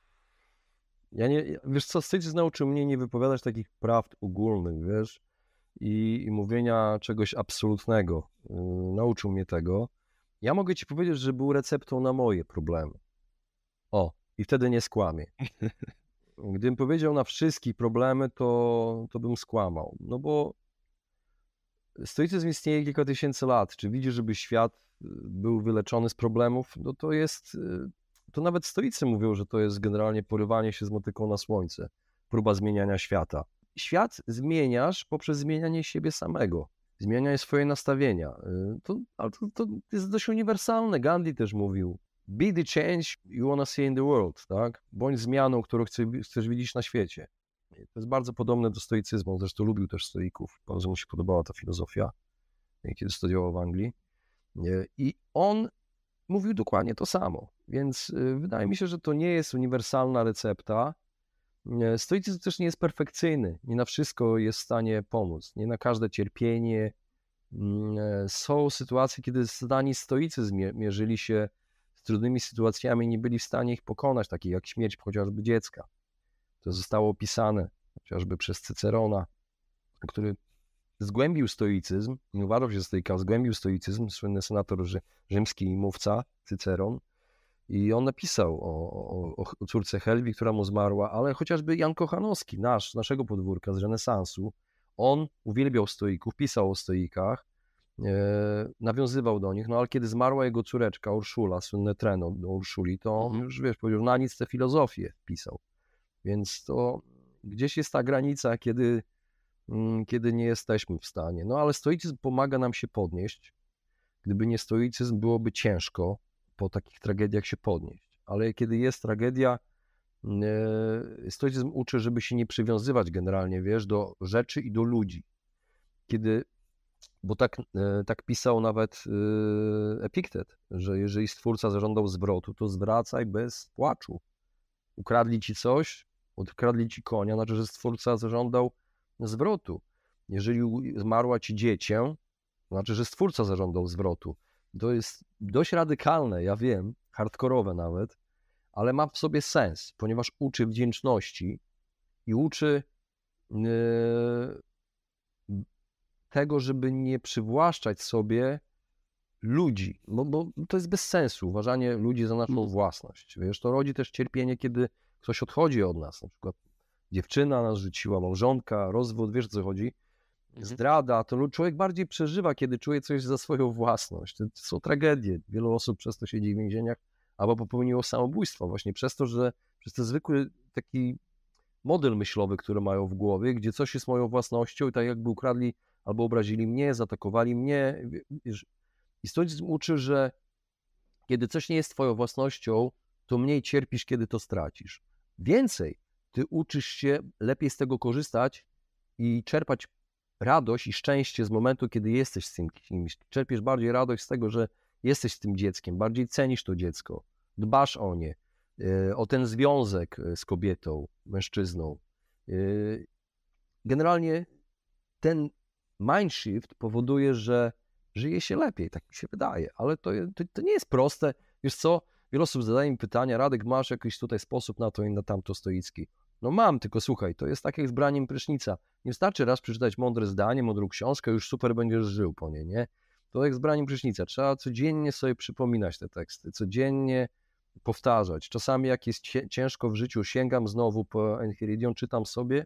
ja nie, wiesz co, Stitch nauczył mnie nie wypowiadać takich prawd ogólnych, wiesz, i, i mówienia czegoś absolutnego. Yy, nauczył mnie tego. Ja mogę ci powiedzieć, że był receptą na moje problemy. O, i wtedy nie skłamię. Gdybym powiedział na wszystkie problemy, to, to bym skłamał. No bo stoicyzm istnieje kilka tysięcy lat. Czy widzisz, żeby świat y, był wyleczony z problemów? No to jest, y, to nawet stoicy mówią, że to jest generalnie porywanie się z motyką na słońce, próba zmieniania świata. Świat zmieniasz poprzez zmienianie siebie samego, zmienianie swoje nastawienia. Y, to, to, to jest dość uniwersalne. Gandhi też mówił, be the change you wanna see in the world, tak? Bądź zmianą, którą chcesz, chcesz widzieć na świecie. To jest bardzo podobne do stoicyzmu. Zresztą lubił też stoików. Bardzo mu się podobała ta filozofia, e, kiedy studiował w Anglii. E, I on mówił dokładnie to samo. Więc e, wydaje mi się, że to nie jest uniwersalna recepta. Stoicyzm też nie jest perfekcyjny. Nie na wszystko jest w stanie pomóc. Nie na każde cierpienie. Mm, są sytuacje, kiedy zdani stoicy mierzyli się z trudnymi sytuacjami, nie byli w stanie ich pokonać, takie jak śmierć chociażby dziecka. To zostało opisane chociażby przez Cycerona, który zgłębił stoicyzm, nie uważał się stoika, zgłębił stoicyzm, słynny senator rzymski i mówca Cyceron. I on napisał o, o, o córce Helwi, która mu zmarła, ale chociażby Jan Kochanowski, nasz, naszego podwórka z renesansu, on uwielbiał stoików, pisał o stoikach, e, nawiązywał do nich, no ale kiedy zmarła jego córeczka Urszula, słynne treno do Urszuli, to on mhm. już, wiesz, powiedział, na nic te filozofie pisał. Więc to gdzieś jest ta granica, kiedy, mm, kiedy nie jesteśmy w stanie. No ale stoicyzm pomaga nam się podnieść. Gdyby nie stoicyzm, byłoby ciężko po takich tragediach się podnieść. Ale kiedy jest tragedia, mm, e, stoicyzm uczy, żeby się nie przywiązywać generalnie, wiesz, do rzeczy i do ludzi. Kiedy, bo tak, e, tak pisał nawet e, Epiktet, że jeżeli stwórca zażądał zwrotu, to zwracaj bez płaczu. Ukradli ci coś, odkradli ci konia, znaczy, że stwórca zażądał zwrotu. Jeżeli zmarła ci dziecię, znaczy, że stwórca zażądał zwrotu. To jest dość radykalne, ja wiem, hardkorowe nawet, ale ma w sobie sens, ponieważ uczy wdzięczności i uczy yy, tego, żeby nie przywłaszczać sobie ludzi, bo to jest bez sensu uważanie ludzi za naszą no. własność. Wiesz, to rodzi też cierpienie, kiedy ktoś odchodzi od nas, na przykład dziewczyna nas rzuciła, małżonka, rozwód, wiesz co chodzi, mhm. zdrada, to człowiek bardziej przeżywa, kiedy czuje coś za swoją własność. To są tragedie. Wielu osób przez to siedzi w więzieniach albo popełniło samobójstwo właśnie przez to, że przez ten zwykły taki model myślowy, który mają w głowie, gdzie coś jest moją własnością i tak jakby ukradli albo obrazili mnie, zaatakowali mnie. i stąd uczy, że kiedy coś nie jest twoją własnością, to mniej cierpisz, kiedy to stracisz. Więcej, ty uczysz się lepiej z tego korzystać i czerpać radość i szczęście z momentu, kiedy jesteś z tym kimś. Czerpiesz bardziej radość z tego, że jesteś z tym dzieckiem, bardziej cenisz to dziecko, dbasz o nie, e, o ten związek e, z kobietą, mężczyzną. E, generalnie ten mind shift powoduje, że żyje się lepiej, tak mi się wydaje, ale to, to, to nie jest proste. Wiesz co, Wiele osób zadaje mi pytania, Radek, masz jakiś tutaj sposób na to i na tamto stoicki? No mam, tylko słuchaj, to jest tak jak z braniem prysznica. Nie wystarczy raz przeczytać mądre zdanie, mądrą książkę, już super będziesz żył po niej, nie? To jak z braniem prysznica. Trzeba codziennie sobie przypominać te teksty, codziennie powtarzać. Czasami jak jest ciężko w życiu, sięgam znowu po Enchiridion, czytam sobie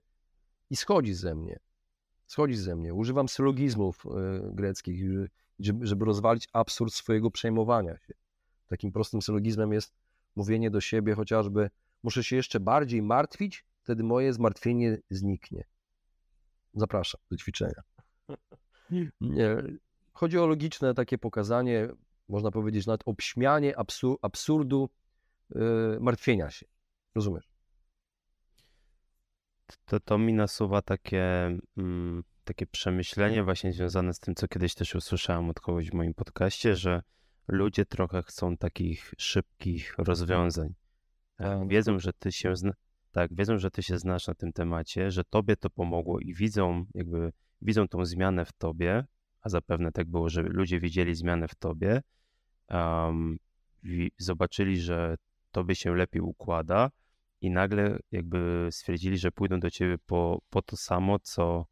i schodzi ze mnie. Schodzi ze mnie. Używam sylogizmów y, greckich, żeby rozwalić absurd swojego przejmowania się. Takim prostym syllogizmem jest mówienie do siebie chociażby, muszę się jeszcze bardziej martwić, wtedy moje zmartwienie zniknie. Zapraszam do ćwiczenia. Nie. Chodzi o logiczne takie pokazanie, można powiedzieć nawet obśmianie absur- absurdu yy, martwienia się. Rozumiesz? To, to mi nasuwa takie, mm, takie przemyślenie właśnie związane z tym, co kiedyś też usłyszałem od kogoś w moim podcaście, że ludzie trochę chcą takich szybkich mhm. rozwiązań. Tak, no wiedzą, że ty się zna... tak, wiedzą, że ty się znasz na tym temacie, że tobie to pomogło i widzą jakby widzą tą zmianę w tobie, a zapewne tak było, że ludzie widzieli zmianę w tobie, um, zobaczyli, że tobie się lepiej układa i nagle jakby stwierdzili, że pójdą do ciebie po, po to samo, co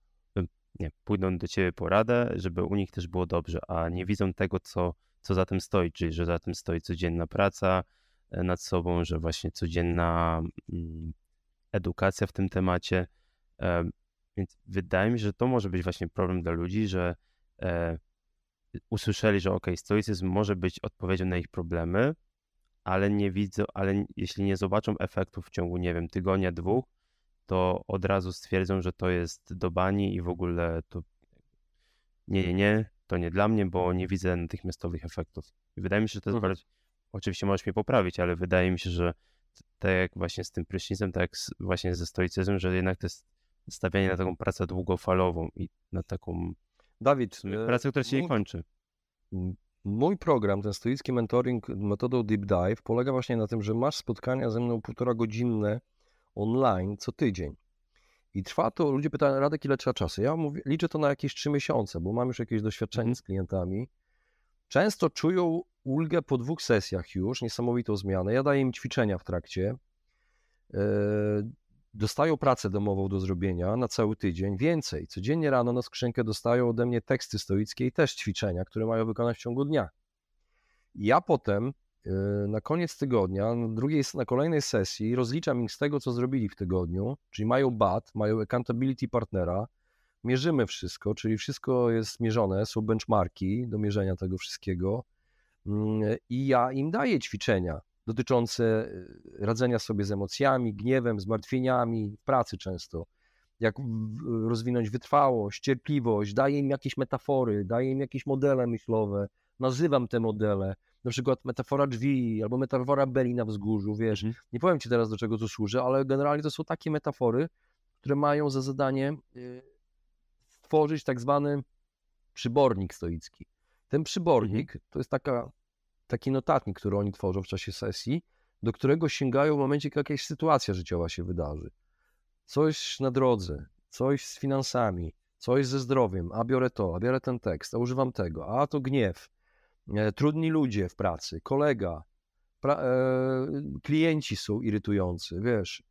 nie, pójdą do ciebie po radę, żeby u nich też było dobrze, a nie widzą tego, co co za tym stoi, czyli że za tym stoi codzienna praca e, nad sobą, że właśnie codzienna mm, edukacja w tym temacie. E, więc wydaje mi się, że to może być właśnie problem dla ludzi, że e, usłyszeli, że ok, stoicyzm może być odpowiedzią na ich problemy, ale nie widzą, ale jeśli nie zobaczą efektów w ciągu, nie wiem, tygodnia, dwóch, to od razu stwierdzą, że to jest do bani i w ogóle to nie, nie, nie, to nie dla mnie, bo nie widzę natychmiastowych efektów. I wydaje mi się, że to jest mhm. bardzo, oczywiście możesz mnie poprawić, ale wydaje mi się, że tak jak właśnie z tym prysznicem, tak jak właśnie ze stoicyzmem, że jednak to jest stawianie na taką pracę długofalową i na taką Dawid, e, pracę, która się mój, nie kończy. Mój program, ten stoicki mentoring metodą Deep Dive polega właśnie na tym, że masz spotkania ze mną półtora godzinne online co tydzień. I trwa to, ludzie pytają, Radek, ile trzeba czasu? Ja mówię, liczę to na jakieś trzy miesiące, bo mam już jakieś doświadczenie mhm. z klientami. Często czują ulgę po dwóch sesjach już, niesamowitą zmianę. Ja daję im ćwiczenia w trakcie. E, dostają pracę domową do zrobienia na cały tydzień. Więcej, codziennie rano na skrzynkę dostają ode mnie teksty stoickie i też ćwiczenia, które mają wykonać w ciągu dnia. Ja potem Yy, na koniec tygodnia, na, drugiej, na kolejnej sesji rozliczam ich z tego, co zrobili w tygodniu, czyli mają BAT, mają accountability partnera, mierzymy wszystko, czyli wszystko jest mierzone, są benchmarki do mierzenia tego wszystkiego yy, i ja im daję ćwiczenia dotyczące yy, radzenia sobie z emocjami, gniewem, zmartwieniami, pracy często, jak rozwinąć wytrwałość, cierpliwość, daję im jakieś metafory, daję im jakieś modele myślowe, nazywam te modele, na przykład metafora drzwi albo metafora beli na wzgórzu, wiesz. Mhm. Nie powiem ci teraz, do czego to służy, ale generalnie to są takie metafory, które mają za zadanie y, stworzyć tak zwany przybornik stoicki. Ten mhm. przybornik mhm. to jest taka, taki notatnik, który oni tworzą w czasie sesji, do którego sięgają w momencie, kiedy jakaś sytuacja życiowa się wydarzy. Coś na drodze, coś z finansami, coś ze zdrowiem, a biorę to, a biorę ten tekst, a używam tego, a to gniew, E, trudni ludzie w pracy, kolega, pra, e, klienci są irytujący, wiesz.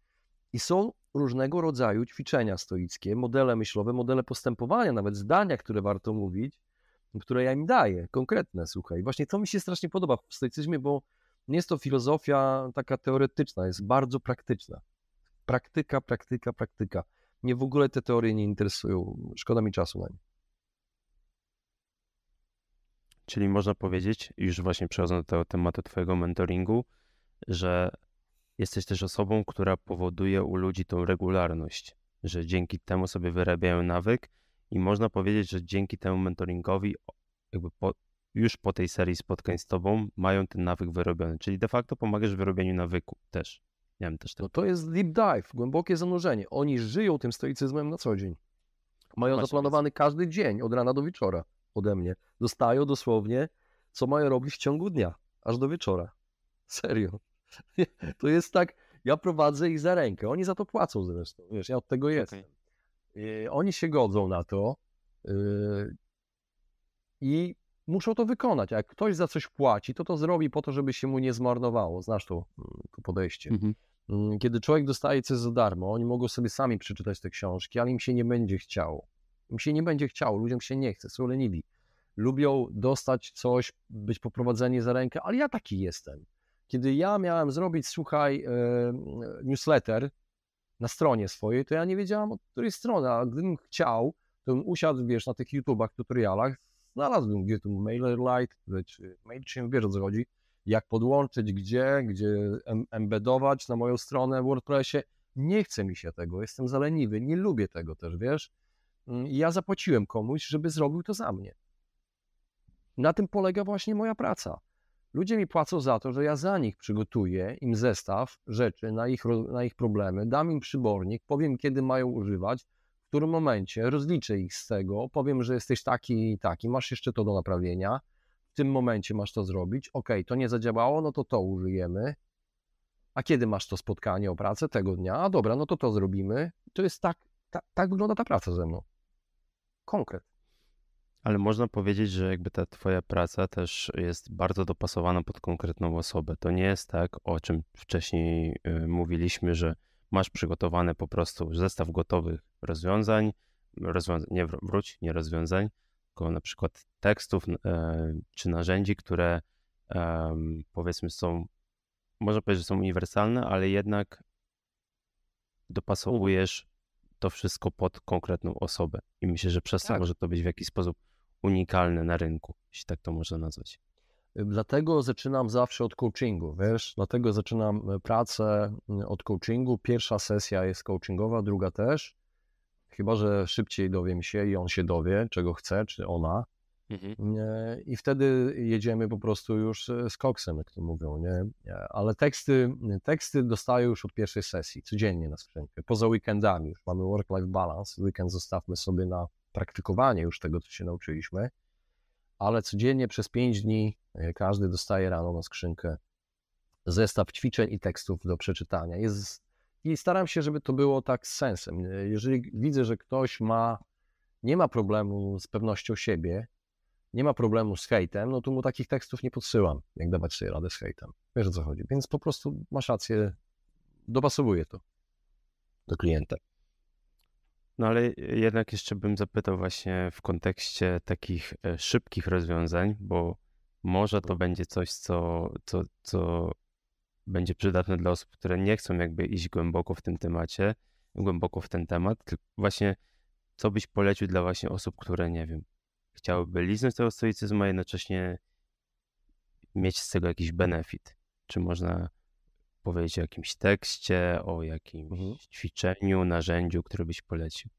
I są różnego rodzaju ćwiczenia stoickie, modele myślowe, modele postępowania, nawet zdania, które warto mówić, które ja im daję, konkretne, słuchaj. Właśnie to mi się strasznie podoba w stoicyzmie, bo nie jest to filozofia taka teoretyczna, jest bardzo praktyczna. Praktyka, praktyka, praktyka. Mnie w ogóle te teorie nie interesują. Szkoda mi czasu na nie. Czyli można powiedzieć, już właśnie przechodząc do tego tematu Twojego mentoringu, że jesteś też osobą, która powoduje u ludzi tą regularność, że dzięki temu sobie wyrabiają nawyk i można powiedzieć, że dzięki temu mentoringowi, jakby po, już po tej serii spotkań z Tobą, mają ten nawyk wyrobiony. Czyli de facto pomagasz w wyrobieniu nawyku też. Nie wiem, też tego. No tak to jest deep dive, głębokie zanurzenie. Oni żyją tym stoicyzmem na co dzień. Mają Masz zaplanowany więc. każdy dzień od rana do wieczora ode mnie. Dostają dosłownie, co mają robić w ciągu dnia, aż do wieczora. Serio. To jest tak, ja prowadzę ich za rękę. Oni za to płacą zresztą. Wiesz, ja od tego jestem. Okay. E, oni się godzą na to e, i muszą to wykonać. jak ktoś za coś płaci, to to zrobi po to, żeby się mu nie zmarnowało. Znasz to, mm, to podejście. Mhm. Mm -hmm. Kiedy człowiek dostaje coś za darmo, oni mogą sobie sami przeczytać te książki, ale im się nie będzie chciało. Im się nie będzie chciało, ludziom się nie chce, są leniwi. Lubią dostać coś, być poprowadzeni za rękę, ale ja taki jestem. Kiedy ja miałem zrobić, słuchaj, e, newsletter na stronie swojej, to ja nie wiedziałam, od której strony, a gdybym chciał, to bym usiadł, wiesz, na tych YouTubeach, tutorialach, znalazłbym, gdzie tu MailerLite, czy MailChimp, wiesz o co chodzi, jak podłączyć, gdzie, gdzie embedować na moją stronę w WordPressie. Nie chce mi się tego, jestem zaleniwy, nie lubię tego też, wiesz. Mm, ja zapłaciłem komuś, żeby zrobił to za mnie. Na tym polega właśnie moja praca. Ludzie mi płacą za to, że ja za nich przygotuję im zestaw rzeczy na ich, na ich problemy, dam im przybornik, powiem kiedy mają używać, w którym momencie, rozliczę ich z tego, powiem, że jesteś taki i taki, masz jeszcze to do naprawienia, w tym momencie masz to zrobić, ok, to nie zadziałało, no to to użyjemy, a kiedy masz to spotkanie o pracę? Tego dnia, a dobra, no to to zrobimy. To jest tak, ta, tak wygląda ta praca ze mną konkret. Ale można powiedzieć, że jakby ta Twoja praca też jest bardzo dopasowana pod konkretną osobę. To nie jest tak, o czym wcześniej y, mówiliśmy, że masz przygotowany po prostu zestaw gotowych rozwiązań, rozwiązań nie wróć, nie rozwiązań, tylko na przykład tekstów e, czy narzędzi, które powiedzmy są, można powiedzieć, że są uniwersalne, ale jednak dopasowujesz to wszystko pod konkretną osobę. I myślę, że przez to tak. może to być w jakiś sposób unikalne na rynku, jeśli tak to można nazwać. Y, dlatego zaczynam zawsze od coachingu, wiesz? Dlatego zaczynam y, pracę y, od coachingu. Pierwsza sesja jest coachingowa, druga też. Chyba, że szybciej dowiem się i on się dowie, czego chce, czy ona. Mhm. I wtedy jedziemy po prostu już e, z koksem, jak to mówią, nie? E, ale teksty, teksty dostaję już od pierwszej sesji, codziennie na skrzynkę, poza weekendami. Już mamy work-life balance, weekend zostawmy sobie na praktykowanie już tego, co się nauczyliśmy, ale codziennie przez 5 dni e, każdy dostaje rano na skrzynkę zestaw ćwiczeń i tekstów do przeczytania. Jest, I staram się, żeby to było tak z sensem. Jeżeli widzę, że ktoś ma, nie ma problemu z pewnością siebie, nie ma problemu z hejtem, no to mu takich tekstów nie podsyłam, jak dawać sobie radę z hejtem. Wiesz o co chodzi. Więc po prostu masz rację, dopasowuję to do klienta. No ale jednak jeszcze bym zapytał właśnie w kontekście takich e, szybkich rozwiązań, bo może to będzie coś, co, co, co będzie przydatne dla osób, które nie chcą jakby iść głęboko w tym temacie, głęboko w ten temat, tylko właśnie co byś polecił dla właśnie osób, które nie wiem, chciałby liznąć tego stoicyzmu, a jednocześnie mieć z tego jakiś benefit. Czy można powiedzieć o jakimś tekście, o jakimś mhm. ćwiczeniu, narzędziu, które byś polecił?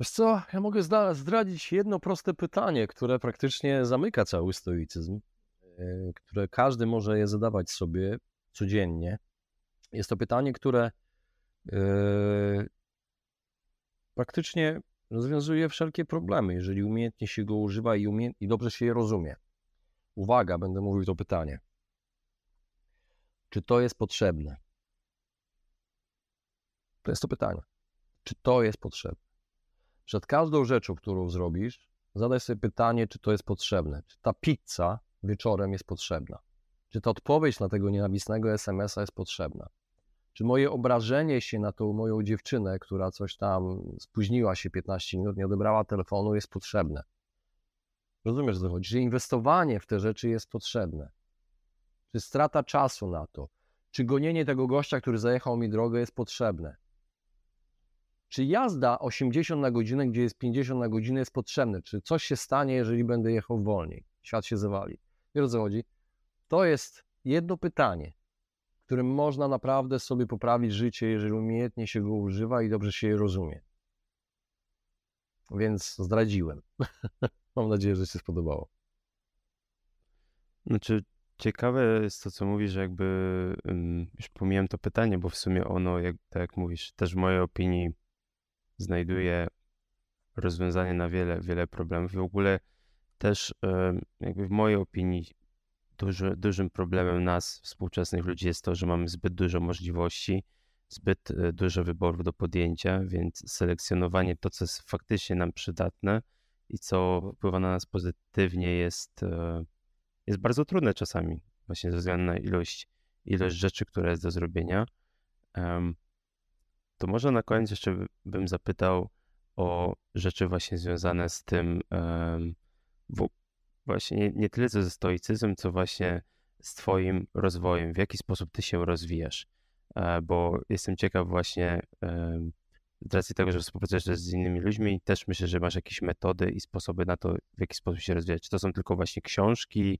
Wiesz co, ja mogę zdradzić jedno proste pytanie, które praktycznie zamyka cały stoicyzm, e, które każdy może je zadawać sobie codziennie. Jest to pytanie, które e, praktycznie rozwiązuje wszelkie problemy, jeżeli umiejętnie się go używa i, umie... i dobrze się je rozumie. Uwaga, będę mówił to pytanie. Czy to jest potrzebne? To jest to pytanie. Czy to jest potrzebne? Przed każdą rzeczą, którą zrobisz, zadaj sobie pytanie, czy to jest potrzebne. Czy ta pizza wieczorem jest potrzebna? Czy ta odpowiedź na tego nienawistnego SMS-a jest potrzebna? czy moje obrażenie się na tą moją dziewczynę, która coś tam spóźniła się 15 minut, nie odebrała telefonu, jest potrzebne. Rozumiesz, co chodzi? Że inwestowanie w te rzeczy jest potrzebne. Czy strata czasu na to? Czy gonienie tego gościa, który zajechał mi drogę, jest potrzebne? Czy jazda 80 na godzinę, gdzie jest 50 na godzinę, jest potrzebne? Czy coś się stanie, jeżeli będę jechał wolniej? Świat się zawali. Wiesz, co chodzi? To jest jedno pytanie którym można naprawdę sobie poprawić życie, jeżeli umiejętnie się go używa i dobrze się je rozumie. Więc zdradziłem. Mam nadzieję, że się spodobało. Znaczy, ciekawe jest to, co mówisz, jakby już pomijam to pytanie, bo w sumie ono, jak, tak jak mówisz, też w mojej opinii znajduje rozwiązanie na wiele, wiele problemów. W ogóle też jakby w mojej opinii duży, dużym problemem nas, współczesnych ludzi, jest to, że mamy zbyt dużo możliwości, zbyt e, dużo wyborów do podjęcia, więc selekcjonowanie to, co jest faktycznie nam przydatne i co wpływa na nas pozytywnie, jest, e, jest bardzo trudne czasami, właśnie ze względu na ilość, ilość rzeczy, która jest do zrobienia. To może na koniec jeszcze bym zapytał o rzeczy właśnie związane z tym, właśnie nie, nie tyle co ze stoicyzmem, co właśnie z Twoim rozwojem, w jaki sposób Ty się rozwijasz. E, bo jestem ciekaw właśnie z racji tego, że współpracujesz z innymi ludźmi, też myślę, że masz jakieś metody i sposoby na to, w jaki sposób się rozwijać. Czy to są tylko właśnie książki,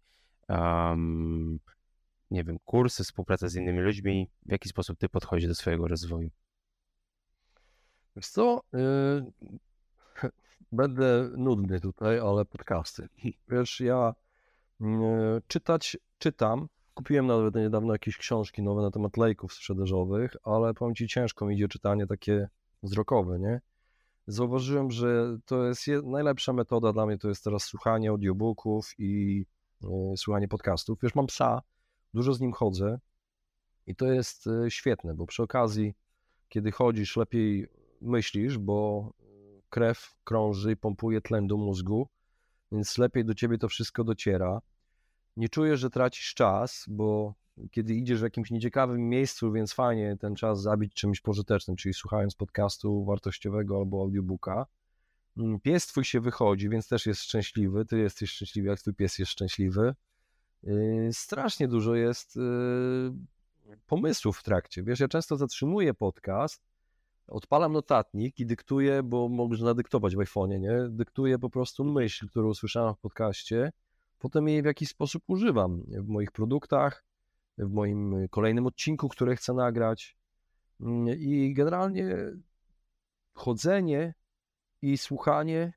um, nie wiem, kursy, współpraca z innymi ludźmi? W jaki sposób ty podchodzisz do swojego rozwoju? Wiesz co, y, będę nudny tutaj, ale podcasty. Wiesz, ja mm, e, czytać czytam. Kupiłem nawet niedawno jakieś książki nowe na temat lejków sprzedażowych, ale powiem ci, ciężko mi idzie czytanie takie wzrokowe, nie? Zauważyłem, że to jest najlepsza metoda dla mnie, to jest teraz słuchanie audiobooków i e, słuchanie podcastów. Wiesz, mam psa, dużo z nim chodzę i to jest e, świetne, bo przy okazji, kiedy chodzisz, lepiej myślisz, bo krew krąży i pompuje tlen do mózgu, więc lepiej do ciebie to wszystko dociera. Nie czujesz, że tracisz czas, bo kiedy idziesz w jakimś nieciekawym miejscu, więc fajnie ten czas zabić czymś pożytecznym, czyli słuchając podcastu wartościowego albo audiobooka. Mm, pies twój się wychodzi, więc też jest szczęśliwy. Ty jesteś szczęśliwy, jak twój pies jest szczęśliwy. Yy, strasznie dużo jest yy, pomysłów w trakcie. Wiesz, ja często zatrzymuję podcast, odpalam notatnik i dyktuję, bo możesz nadyktować w iPhone'ie, nie? Dyktuję po prostu myśl, którą usłyszałem w podcaście, potem jej w jakiś sposób używam w moich produktach, w moim y, kolejnym odcinku, który chcę nagrać. Mm, I generalnie chodzenie i słuchanie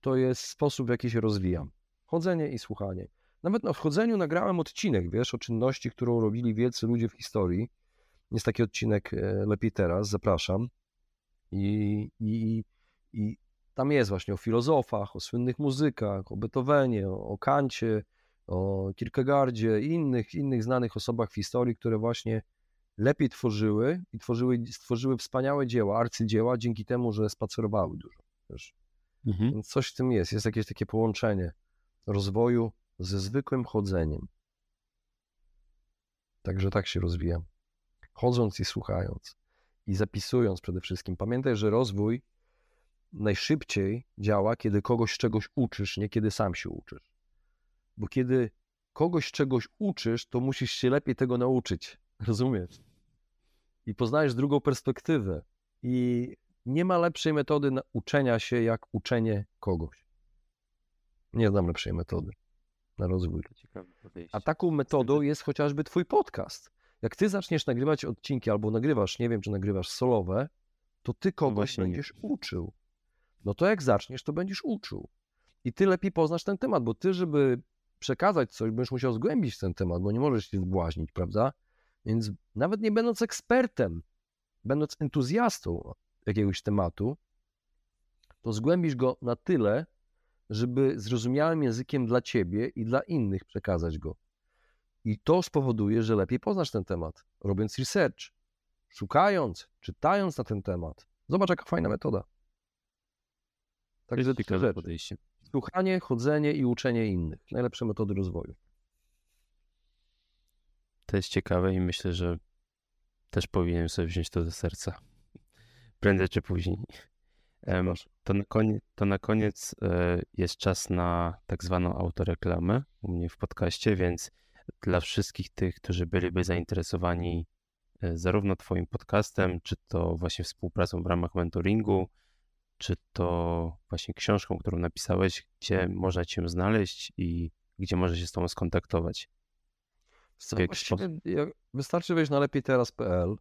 to jest sposób, w jaki się rozwijam. Chodzenie i słuchanie. Nawet na no, wchodzeniu nagrałem odcinek, wiesz, o czynności, którą robili wielcy ludzie w historii. Jest taki odcinek e, Lepiej Teraz, zapraszam. I, i, i tam jest właśnie o filozofach, o słynnych muzykach, o Beethovenie, o, o Kancie, o Kierkegaardzie i innych, innych znanych osobach w historii, które właśnie lepiej tworzyły i tworzyły, stworzyły wspaniałe dzieła, arcydzieła, dzięki temu, że spacerowały dużo. Mhm. Więc coś w tym jest, jest jakieś takie połączenie rozwoju ze zwykłym chodzeniem. Także tak się rozwijam. Chodząc i słuchając i zapisując przede wszystkim. Pamiętaj, że rozwój najszybciej działa, kiedy kogoś czegoś uczysz, nie kiedy sam się uczysz. Bo kiedy kogoś czegoś uczysz, to musisz się lepiej tego nauczyć. Rozumiesz? I poznajesz drugą perspektywę. I nie ma lepszej metody uczenia się, jak uczenie kogoś. Nie znam lepszej metody na rozwój. A taką metodą jest chociażby Twój podcast. Jak ty zaczniesz nagrywać odcinki albo nagrywasz, nie wiem, czy nagrywasz solowe, to ty no kogoś no będziesz uczył. No to jak zaczniesz, to będziesz uczył. I ty lepiej poznasz ten temat, bo ty, żeby przekazać coś, będziesz musiał zgłębić ten temat, bo nie możesz się zbłaźnić, prawda? Więc nawet nie będąc ekspertem, będąc entuzjastą jakiegoś tematu, to zgłębisz go na tyle, żeby zrozumiałym językiem dla ciebie i dla innych przekazać go. I to spowoduje, że lepiej poznasz ten temat, robiąc research, szukając, czytając na ten temat. Zobacz, jaka fajna metoda. Także to ciekawe podejście. Słuchanie, chodzenie i uczenie innych. Najlepsze metody rozwoju. To jest ciekawe i myślę, że też powinienem sobie wziąć to do serca. Prędzej czy później. To na koniec, to na koniec jest czas na tak zwaną autoreklamę u mnie w podcaście, więc dla wszystkich tych, którzy byliby zainteresowani e, zarówno Twoim podcastem, czy to właśnie współpracą w ramach mentoringu, czy to właśnie książką, którą napisałeś, gdzie można Cię znaleźć i gdzie można się z Tobą skontaktować? Tak, wystarczy wejść na lepiejteraz.pl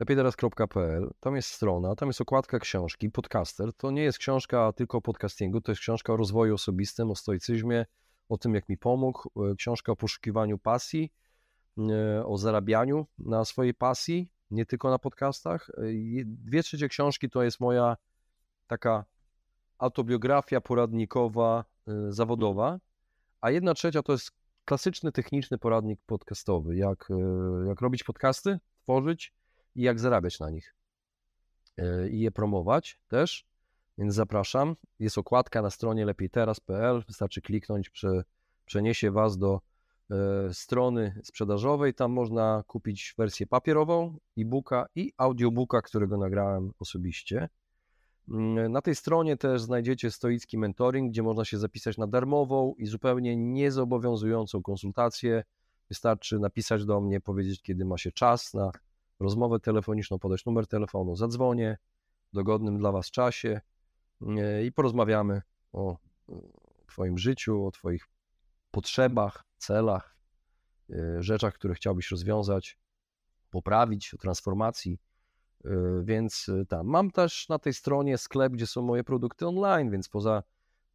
lepiejteraz.pl tam jest strona, tam jest okładka książki, podcaster. To nie jest książka tylko o podcastingu, to jest książka o rozwoju osobistym, o stoicyzmie, o tym, jak mi pomógł. E, książka o poszukiwaniu pasji, e, o zarabianiu na swojej pasji, nie tylko na podcastach. E, dwie trzecie książki to jest moja taka autobiografia poradnikowa, zawodowa, a jedna trzecia to jest klasyczny, techniczny poradnik podcastowy, jak, jak robić podcasty, tworzyć i jak zarabiać na nich i je promować też. Więc zapraszam. Jest okładka na stronie lepiejteraz.pl. Wystarczy kliknąć, przy, przeniesie Was do e, strony sprzedażowej. Tam można kupić wersję papierową, e-booka i audiobooka, którego nagrałem osobiście. Mm, na tej stronie też znajdziecie stoicki mentoring, gdzie można się zapisać na darmową i zupełnie niezobowiązującą konsultację. Wystarczy napisać do mnie, powiedzieć, kiedy ma się czas na rozmowę telefoniczną, podać numer telefonu, zadzwonię w dogodnym dla Was czasie. E, i porozmawiamy o Twoim życiu, o Twoich potrzebach, celach, e, rzeczach, które chciałbyś rozwiązać, poprawić, o transformacji. E, więc tam mam też na tej stronie sklep, gdzie są moje produkty online, więc poza,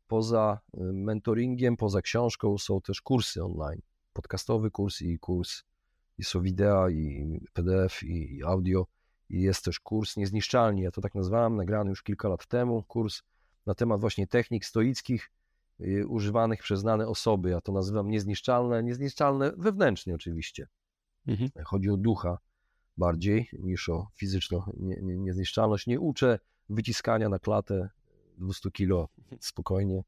poza mentoringiem, poza książką są też kursy online. Podcastowy kurs i kurs, i są wideo, i PDF, i audio jest też kurs Niezniszczalni, ja to tak nazwałem, nagrany już kilka lat temu, kurs na temat właśnie technik stoickich y, używanych przez znane osoby. Ja to nazywam niezniszczalne, niezniszczalne wewnętrznie oczywiście. Mhm. Chodzi o ducha bardziej niż o fizyczną nie, nie, niezniszczalność. Nie uczę wyciskania na klatę 200 kilo mhm. spokojnie,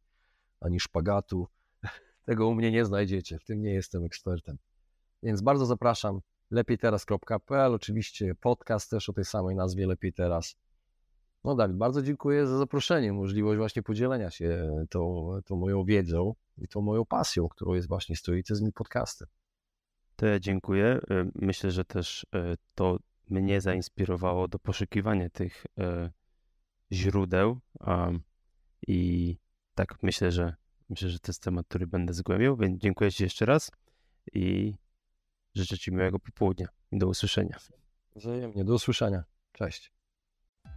ani szpagatu. Tego u mnie nie znajdziecie, w tym nie jestem ekspertem. Więc bardzo zapraszam lepiejteraz.pl, oczywiście podcast też o tej samej nazwie Lepiej Teraz. No Dawid, bardzo dziękuję za zaproszenie, możliwość właśnie podzielenia się tą, tą moją wiedzą i tą moją pasją, którą jest właśnie stoicyzm i podcasty. Te dziękuję. E, myślę, że też e, to mnie zainspirowało do poszukiwania tych e, źródeł i tak myślę, że myślę, że to jest temat, który będę zgłębiał, więc dziękuję Ci jeszcze raz i Życzę Ci miłego popołudnia i do usłyszenia. Wzajemnie, do usłyszenia. Cześć.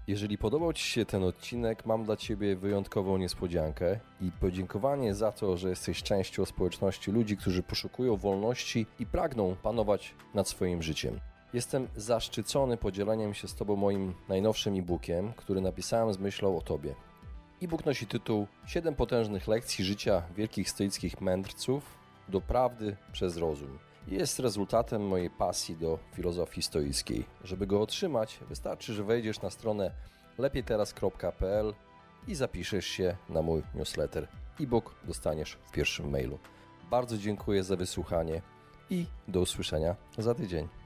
Jeżeli podobał Ci się ten odcinek, mam dla Ciebie wyjątkową niespodziankę i podziękowanie za to, że jesteś częścią społeczności ludzi, którzy poszukują wolności i pragną panować nad swoim życiem. Jestem zaszczycony podzieleniem się z Tobą moim najnowszym e-bookiem, który napisałem z myślą o Tobie. E-book nosi tytuł 7 potężnych lekcji życia wielkich stoickich mędrców do prawdy przez rozum jest rezultatem mojej pasji do filozofii stoickiej. Żeby go otrzymać, wystarczy, że wejdziesz na stronę lepiejteraz.pl i zapiszesz się na mój newsletter. E-book dostaniesz w pierwszym mailu. Bardzo dziękuję za wysłuchanie i do usłyszenia za tydzień.